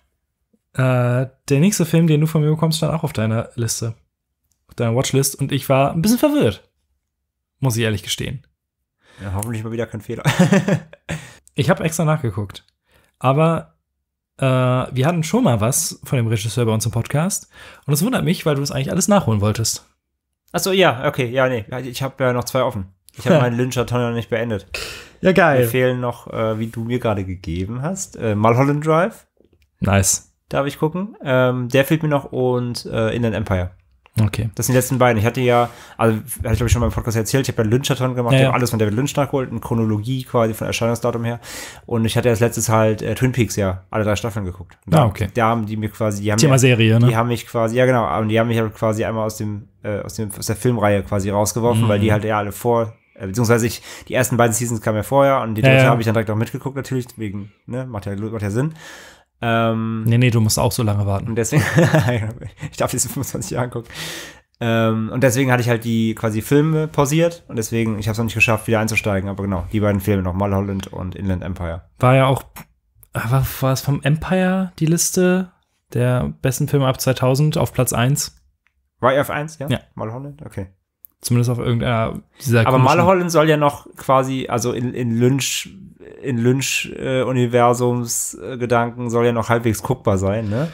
Äh, der nächste Film, den du von mir bekommst, stand auch auf deiner Liste. Auf deiner Watchlist. Und ich war ein bisschen verwirrt. Muss ich ehrlich gestehen. Ja, hoffentlich mal wieder kein Fehler. [LAUGHS] ich habe extra nachgeguckt. Aber äh, wir hatten schon mal was von dem Regisseur bei uns im Podcast. Und es wundert mich, weil du das eigentlich alles nachholen wolltest. Achso, ja, okay, ja, nee. Ich habe ja noch zwei offen. Ich habe meinen lynch noch nicht beendet. Ja, geil. Mir fehlen noch, äh, wie du mir gerade gegeben hast, äh, Mulholland Drive. Nice. Darf ich gucken? Ähm, der fehlt mir noch und äh, Inland Empire. Okay. Das sind die letzten beiden. Ich hatte ja, also hatte ich glaube ich schon mal im Podcast erzählt, ich habe ja Lynchathon gemacht, ja, ja. ich habe alles von David Lynch nachgeholt, in Chronologie quasi von Erscheinungsdatum her. Und ich hatte ja als letztes halt äh, Twin Peaks ja alle drei Staffeln geguckt. Ah, da, ah, okay. Da haben die mir quasi, die haben Thema mir, Serie, ne? Die haben mich quasi, ja genau, und die haben mich halt quasi einmal aus dem, äh, aus dem aus der Filmreihe quasi rausgeworfen, mhm. weil die mhm. halt ja alle vor äh, beziehungsweise ich, die ersten beiden Seasons kamen ja vorher und die dritte ja, ja. habe ich dann direkt auch mitgeguckt natürlich, wegen, ne, macht ja, macht ja Sinn. Ähm, nee, nee, du musst auch so lange warten. Und deswegen, [LAUGHS] ich darf jetzt 25 Jahre gucken. Ähm, und deswegen hatte ich halt die quasi Filme pausiert und deswegen, ich habe es noch nicht geschafft, wieder einzusteigen, aber genau, die beiden Filme noch, Mulholland und Inland Empire. War ja auch, ah, war, war es vom Empire die Liste der besten Filme ab 2000 auf Platz 1? War er auf 1, ja? Ja. Mulholland, okay. Zumindest auf irgendeiner dieser Aber Mulholland soll ja noch quasi, also in, in Lynch in Lynch-Universums äh, Gedanken soll ja noch halbwegs guckbar sein, ne?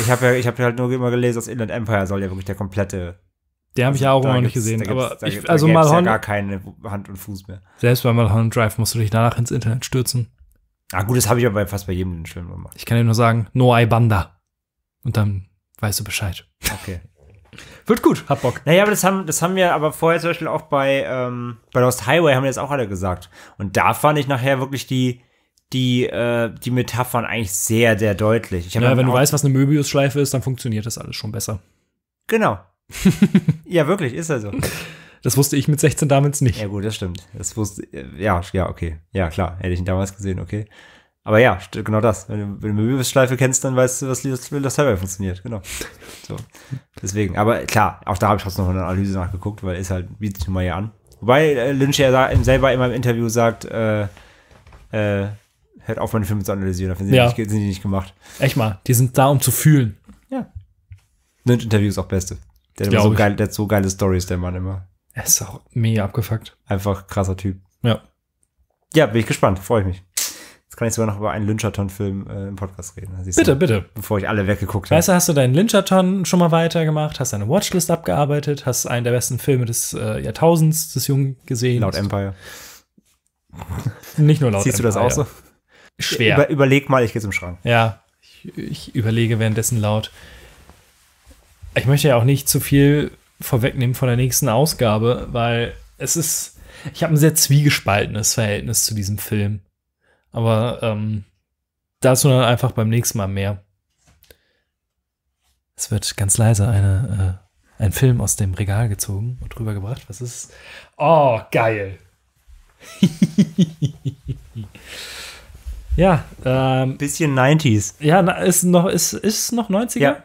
Ich habe ja, ich habe halt nur immer gelesen, dass Inland Empire soll ja wirklich der komplette. Der habe ich ja auch immer noch nicht gesehen, aber ich, also mal ja gar keine Hand und Fuß mehr. Selbst bei Malhon Drive musst du dich danach ins Internet stürzen. Ah, gut, das habe ich aber fast bei jedem Film gemacht. Ich kann dir nur sagen, No Banda. Und dann weißt du Bescheid. Okay. Wird gut, hab Bock. Naja, aber das haben, das haben wir aber vorher zum Beispiel auch bei, ähm, bei Lost Highway haben wir das auch alle gesagt. Und da fand ich nachher wirklich die, die, äh, die Metaphern eigentlich sehr, sehr deutlich. Ich ja, wenn du weißt, was eine Möbius-Schleife ist, dann funktioniert das alles schon besser. Genau. [LAUGHS] ja, wirklich, ist ja so. Das wusste ich mit 16 damals nicht. Ja, gut, das stimmt. Das wusste, äh, ja, ja, okay. Ja, klar, hätte ich ihn damals gesehen, okay. Aber ja, genau das. Wenn du eine Möbius-Schleife kennst, dann weißt du, was das Server funktioniert. Genau. So. Deswegen. Aber klar, auch da habe ich trotzdem noch eine Analyse nachgeguckt, weil ist halt, bietet sich mal ja an. Wobei äh, Lynch ja selber immer im Interview sagt, äh, äh, hört auf, meine Filme zu analysieren. Dafür sind, ja. die nicht, sind die nicht gemacht. Echt mal, die sind da, um zu fühlen. Ja. Lynch-Interview ist auch Beste. Der hat, so geil, der hat so geile Stories, der Mann immer. Er ist auch mega abgefuckt. Einfach krasser Typ. Ja. Ja, bin ich gespannt. Freue ich mich. Jetzt kann ich sogar noch über einen Lyncherton-Film äh, im Podcast reden. Bitte, du, bitte. Bevor ich alle weggeguckt habe. Weißt du, hast du deinen Lyncherton schon mal weitergemacht, hast deine Watchlist abgearbeitet, hast einen der besten Filme des äh, Jahrtausends des Jungen gesehen. Laut Empire. Nicht nur laut Siehst Empire. Siehst du das auch so? Schwer. Über, überleg mal, ich gehe zum Schrank. Ja, ich, ich überlege währenddessen laut. Ich möchte ja auch nicht zu viel vorwegnehmen von der nächsten Ausgabe, weil es ist, ich habe ein sehr zwiegespaltenes Verhältnis zu diesem Film. Aber ähm, dazu dann einfach beim nächsten Mal mehr. Es wird ganz leise eine, äh, ein Film aus dem Regal gezogen und rübergebracht. Was ist? Oh, geil. [LAUGHS] ja. Ähm, Bisschen 90s. Ja, ist noch, ist, ist noch 90er. Ja.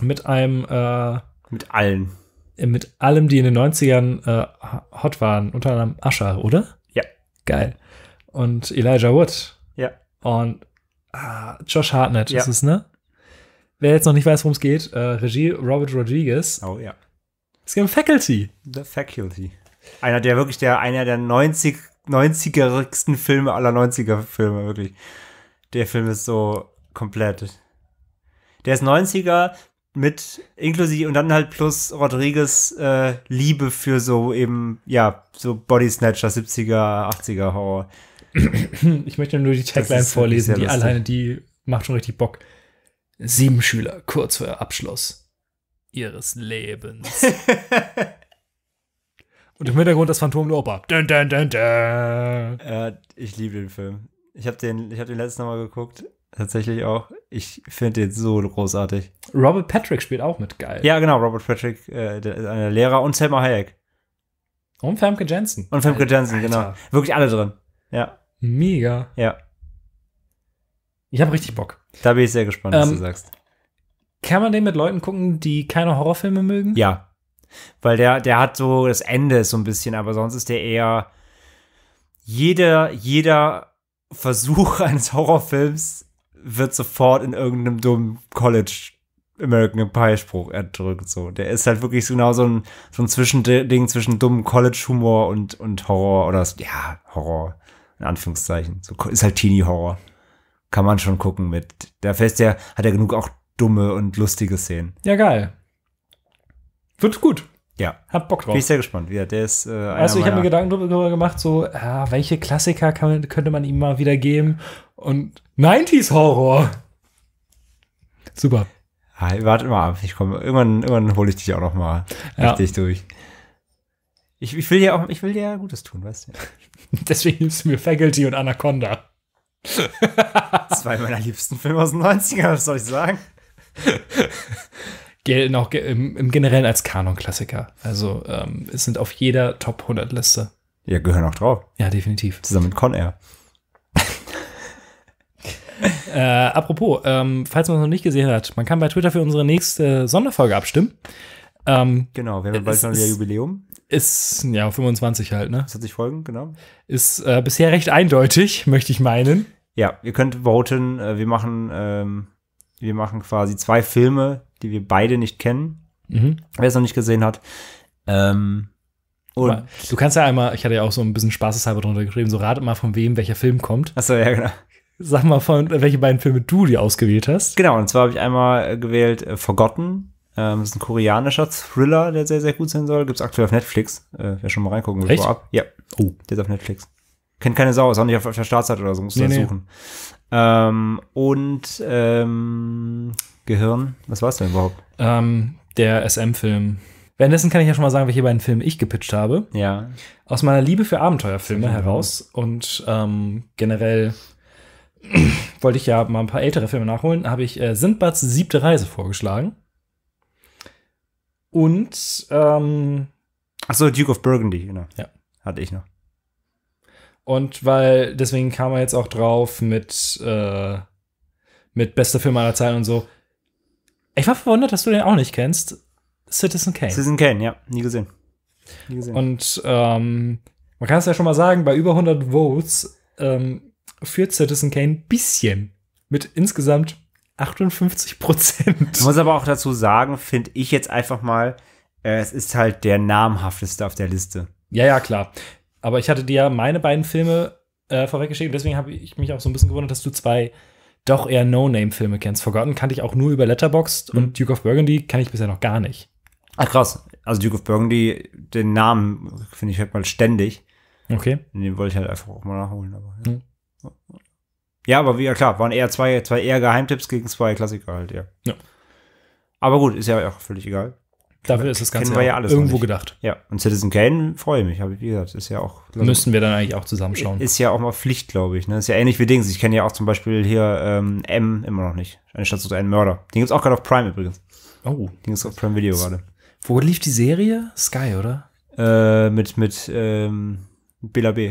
Mit einem. Äh, mit allen. Mit allem, die in den 90ern äh, hot waren. Unter anderem Ascher, oder? Ja. Geil und Elijah Wood. Ja. Und ah, Josh Hartnett ja. ist es, ne? Wer jetzt noch nicht weiß, worum es geht, äh, Regie Robert Rodriguez. Oh ja. Es geht um Faculty. The Faculty. Einer der wirklich der, einer der 90, 90erigsten Filme aller 90er Filme, wirklich. Der Film ist so komplett. Der ist 90er mit inklusive und dann halt plus Rodriguez äh, Liebe für so eben, ja, so Body Snatcher, 70er, 80er Horror. [CLEARS THROAT] ich möchte nur die Tagline vorlesen, die alleine, die macht schon richtig Bock. Sieben Schüler, kurz vor Abschluss ihres Lebens. [LAUGHS] Und im Hintergrund das Phantom der Oper. Dun, dun, dun, dun. Ja, ich liebe den Film. Ich habe den, hab den letzten Mal geguckt. Tatsächlich auch. Ich finde den so großartig. Robert Patrick spielt auch mit geil. Ja, genau. Robert Patrick, äh, der, der Lehrer und Selma Hayek. Und Femke Jensen. Und Femke Alter, Jensen, genau. Wirklich alle drin. Ja. Mega. Ja. Ich habe richtig Bock. Da bin ich sehr gespannt, was ähm, du sagst. Kann man den mit Leuten gucken, die keine Horrorfilme mögen? Ja. Weil der, der hat so, das Ende ist so ein bisschen, aber sonst ist der eher jeder, jeder Versuch [LAUGHS] eines Horrorfilms wird sofort in irgendeinem dummen College American Pie Spruch erdrückt. So. Der ist halt wirklich genau so ein, so ein Zwischending zwischen dummem College-Humor und, und Horror oder ja, Horror in Anführungszeichen. So ist halt Teenie-Horror. Kann man schon gucken mit. Da fest ja, hat er ja genug auch dumme und lustige Szenen. Ja, geil. Wird gut. Ja. Hab Bock drauf. Bin ich sehr gespannt. Ja, der ist, äh, also ich habe mir Gedanken darüber gemacht, so, ah, welche Klassiker kann, könnte man ihm mal wieder geben? Und 90s Horror. Super. Ja, ah, warte mal ab, ich komme, irgendwann, irgendwann hole ich dich auch noch mal ja. richtig durch. Ich, ich, will dir auch, ich will dir Gutes tun, weißt du. [LAUGHS] Deswegen nimmst du mir Faculty und Anaconda. [LAUGHS] Zwei meiner liebsten Filme aus den 90ern, was soll ich sagen? Gelten auch im, im Generellen als Kanon-Klassiker. Also ähm, es sind auf jeder Top 100-Liste. Ja, gehören auch drauf. Ja, definitiv. Zusammen mit Con Air. [LAUGHS] äh, apropos, ähm, falls man es noch nicht gesehen hat, man kann bei Twitter für unsere nächste Sonderfolge abstimmen. Ähm, genau, wir haben bald schon wieder Jubiläum. Ist, ja, 25 halt, ne? Das hat sich Folgen, genau. Ist äh, bisher recht eindeutig, [LAUGHS] möchte ich meinen. Ja, ihr könnt voten. Äh, wir machen, ähm, wir machen quasi zwei Filme, die wir beide nicht kennen. Mhm. Wer es noch nicht gesehen hat. Ähm, und du kannst ja einmal, ich hatte ja auch so ein bisschen spaßeshalber drunter geschrieben, so ratet mal, von wem welcher Film kommt. Achso, ja, genau. Sag mal, von äh, welche beiden Filme du dir ausgewählt hast. Genau, und zwar habe ich einmal gewählt äh, Forgotten ähm, ist ein koreanischer Thriller, der sehr, sehr gut sein soll. Gibt es aktuell auf Netflix. Äh, wer schon mal reingucken will, vorab. Ja. Oh. Der ist auf Netflix. Kennt keine Sau, ist auch nicht auf, auf der Startseite oder so, musst du nee, nee. suchen. Ähm, und ähm, Gehirn, was war es denn überhaupt? Ähm, der SM-Film. Währenddessen kann ich ja schon mal sagen, welche beiden Filme ich gepitcht habe. Ja. Aus meiner Liebe für Abenteuerfilme heraus und ähm, generell [CLEARS THROAT] wollte ich ja mal ein paar ältere Filme nachholen, habe ich äh, Sindbads siebte Reise vorgeschlagen. Und ähm, Ach so, Duke of Burgundy, genau. Ja. Hatte ich noch. Und weil, deswegen kam er jetzt auch drauf mit, äh, mit bester Film aller Zeiten und so. Ich war verwundert, dass du den auch nicht kennst. Citizen Kane. Citizen Kane, ja, nie gesehen. Nie gesehen. Und ähm, man kann es ja schon mal sagen, bei über 100 Votes ähm, führt Citizen Kane ein bisschen mit insgesamt 58 Prozent. muss aber auch dazu sagen, finde ich jetzt einfach mal, äh, es ist halt der namhafteste auf der Liste. Ja, ja, klar. Aber ich hatte dir ja meine beiden Filme äh, vorweggeschickt, deswegen habe ich mich auch so ein bisschen gewundert, dass du zwei doch eher No-Name-Filme kennst. Forgotten kannte ich auch nur über Letterboxd mhm. und Duke of Burgundy kann ich bisher noch gar nicht. Ach krass, also Duke of Burgundy, den Namen finde ich halt mal ständig. Okay. Den wollte ich halt einfach auch mal nachholen. Aber, ja. mhm. Ja, aber wie, ja klar, waren eher zwei, zwei eher Geheimtipps gegen zwei Klassiker halt, ja. ja. Aber gut, ist ja auch völlig egal. Dafür ist das Ganze ja irgendwo gedacht. Ja, und Citizen Kane freue ich mich, habe ich wie gesagt, ist ja auch. Also, Müssen wir dann eigentlich auch zusammenschauen. Ist ja auch mal Pflicht, glaube ich. Ne? Ist ja ähnlich wie Dings. Ich kenne ja auch zum Beispiel hier ähm, M immer noch nicht. Eine Stadt zu einem Mörder. Den gibt es auch gerade auf Prime übrigens. Oh. Den gibt es auf Prime Video gerade. Wo lief die Serie? Sky, oder? Äh, mit, mit ähm, Bela B.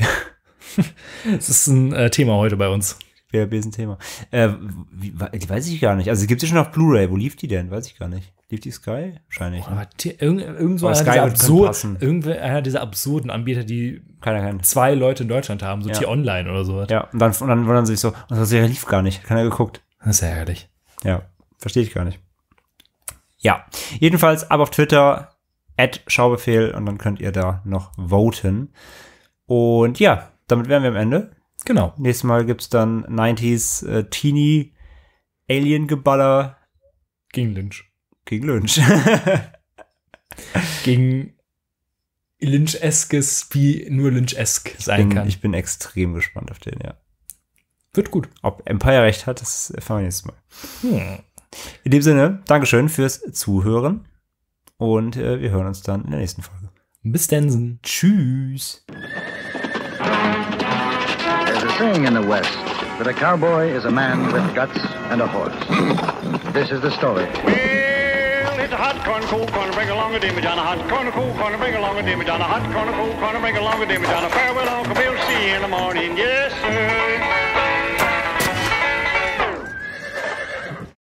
[LAUGHS] das ist ein äh, Thema heute bei uns. BRB ist ein Thema. Äh, wie, die weiß ich gar nicht. Also gibt es schon auf Blu-ray. Wo lief die denn? Weiß ich gar nicht. Lief die Sky? Wahrscheinlich. Oh, ne? irgend, irgendwo einer, Sky dieser absurd, irgendwo einer dieser absurden Anbieter, die Keiner kennt. zwei Leute in Deutschland haben, so ja. T-Online oder so. Ja, und dann, und dann wundern sie sich so, und oh, das Serie lief gar nicht. Keiner geguckt. Das ist ja ehrlich. Ja, verstehe ich gar nicht. Ja, jedenfalls ab auf Twitter, at Schaubefehl und dann könnt ihr da noch voten. Und ja, damit wären wir am Ende. Genau. Nächstes Mal gibt es dann 90s äh, Teenie Alien Geballer. Gegen Lynch. Gegen Lynch. [LAUGHS] gegen Lynch-eskes, wie nur Lynch-esk sein bin, kann. Ich bin extrem gespannt auf den, ja. Wird gut. Ob Empire recht hat, das erfahren wir nächstes Mal. Hm. In dem Sinne, Dankeschön fürs Zuhören und äh, wir hören uns dann in der nächsten Folge. Bis dann. Tschüss. saying in the West that a cowboy is a man with guts and a horse. This is the story. Well, it's a hot corner, cold corner, bring along a damage on a hot corner, cold corner, bring along a damage on a hot corner, cold corner, bring along a damage on a farewell, Uncle Bill, see you in the morning. Yes, sir.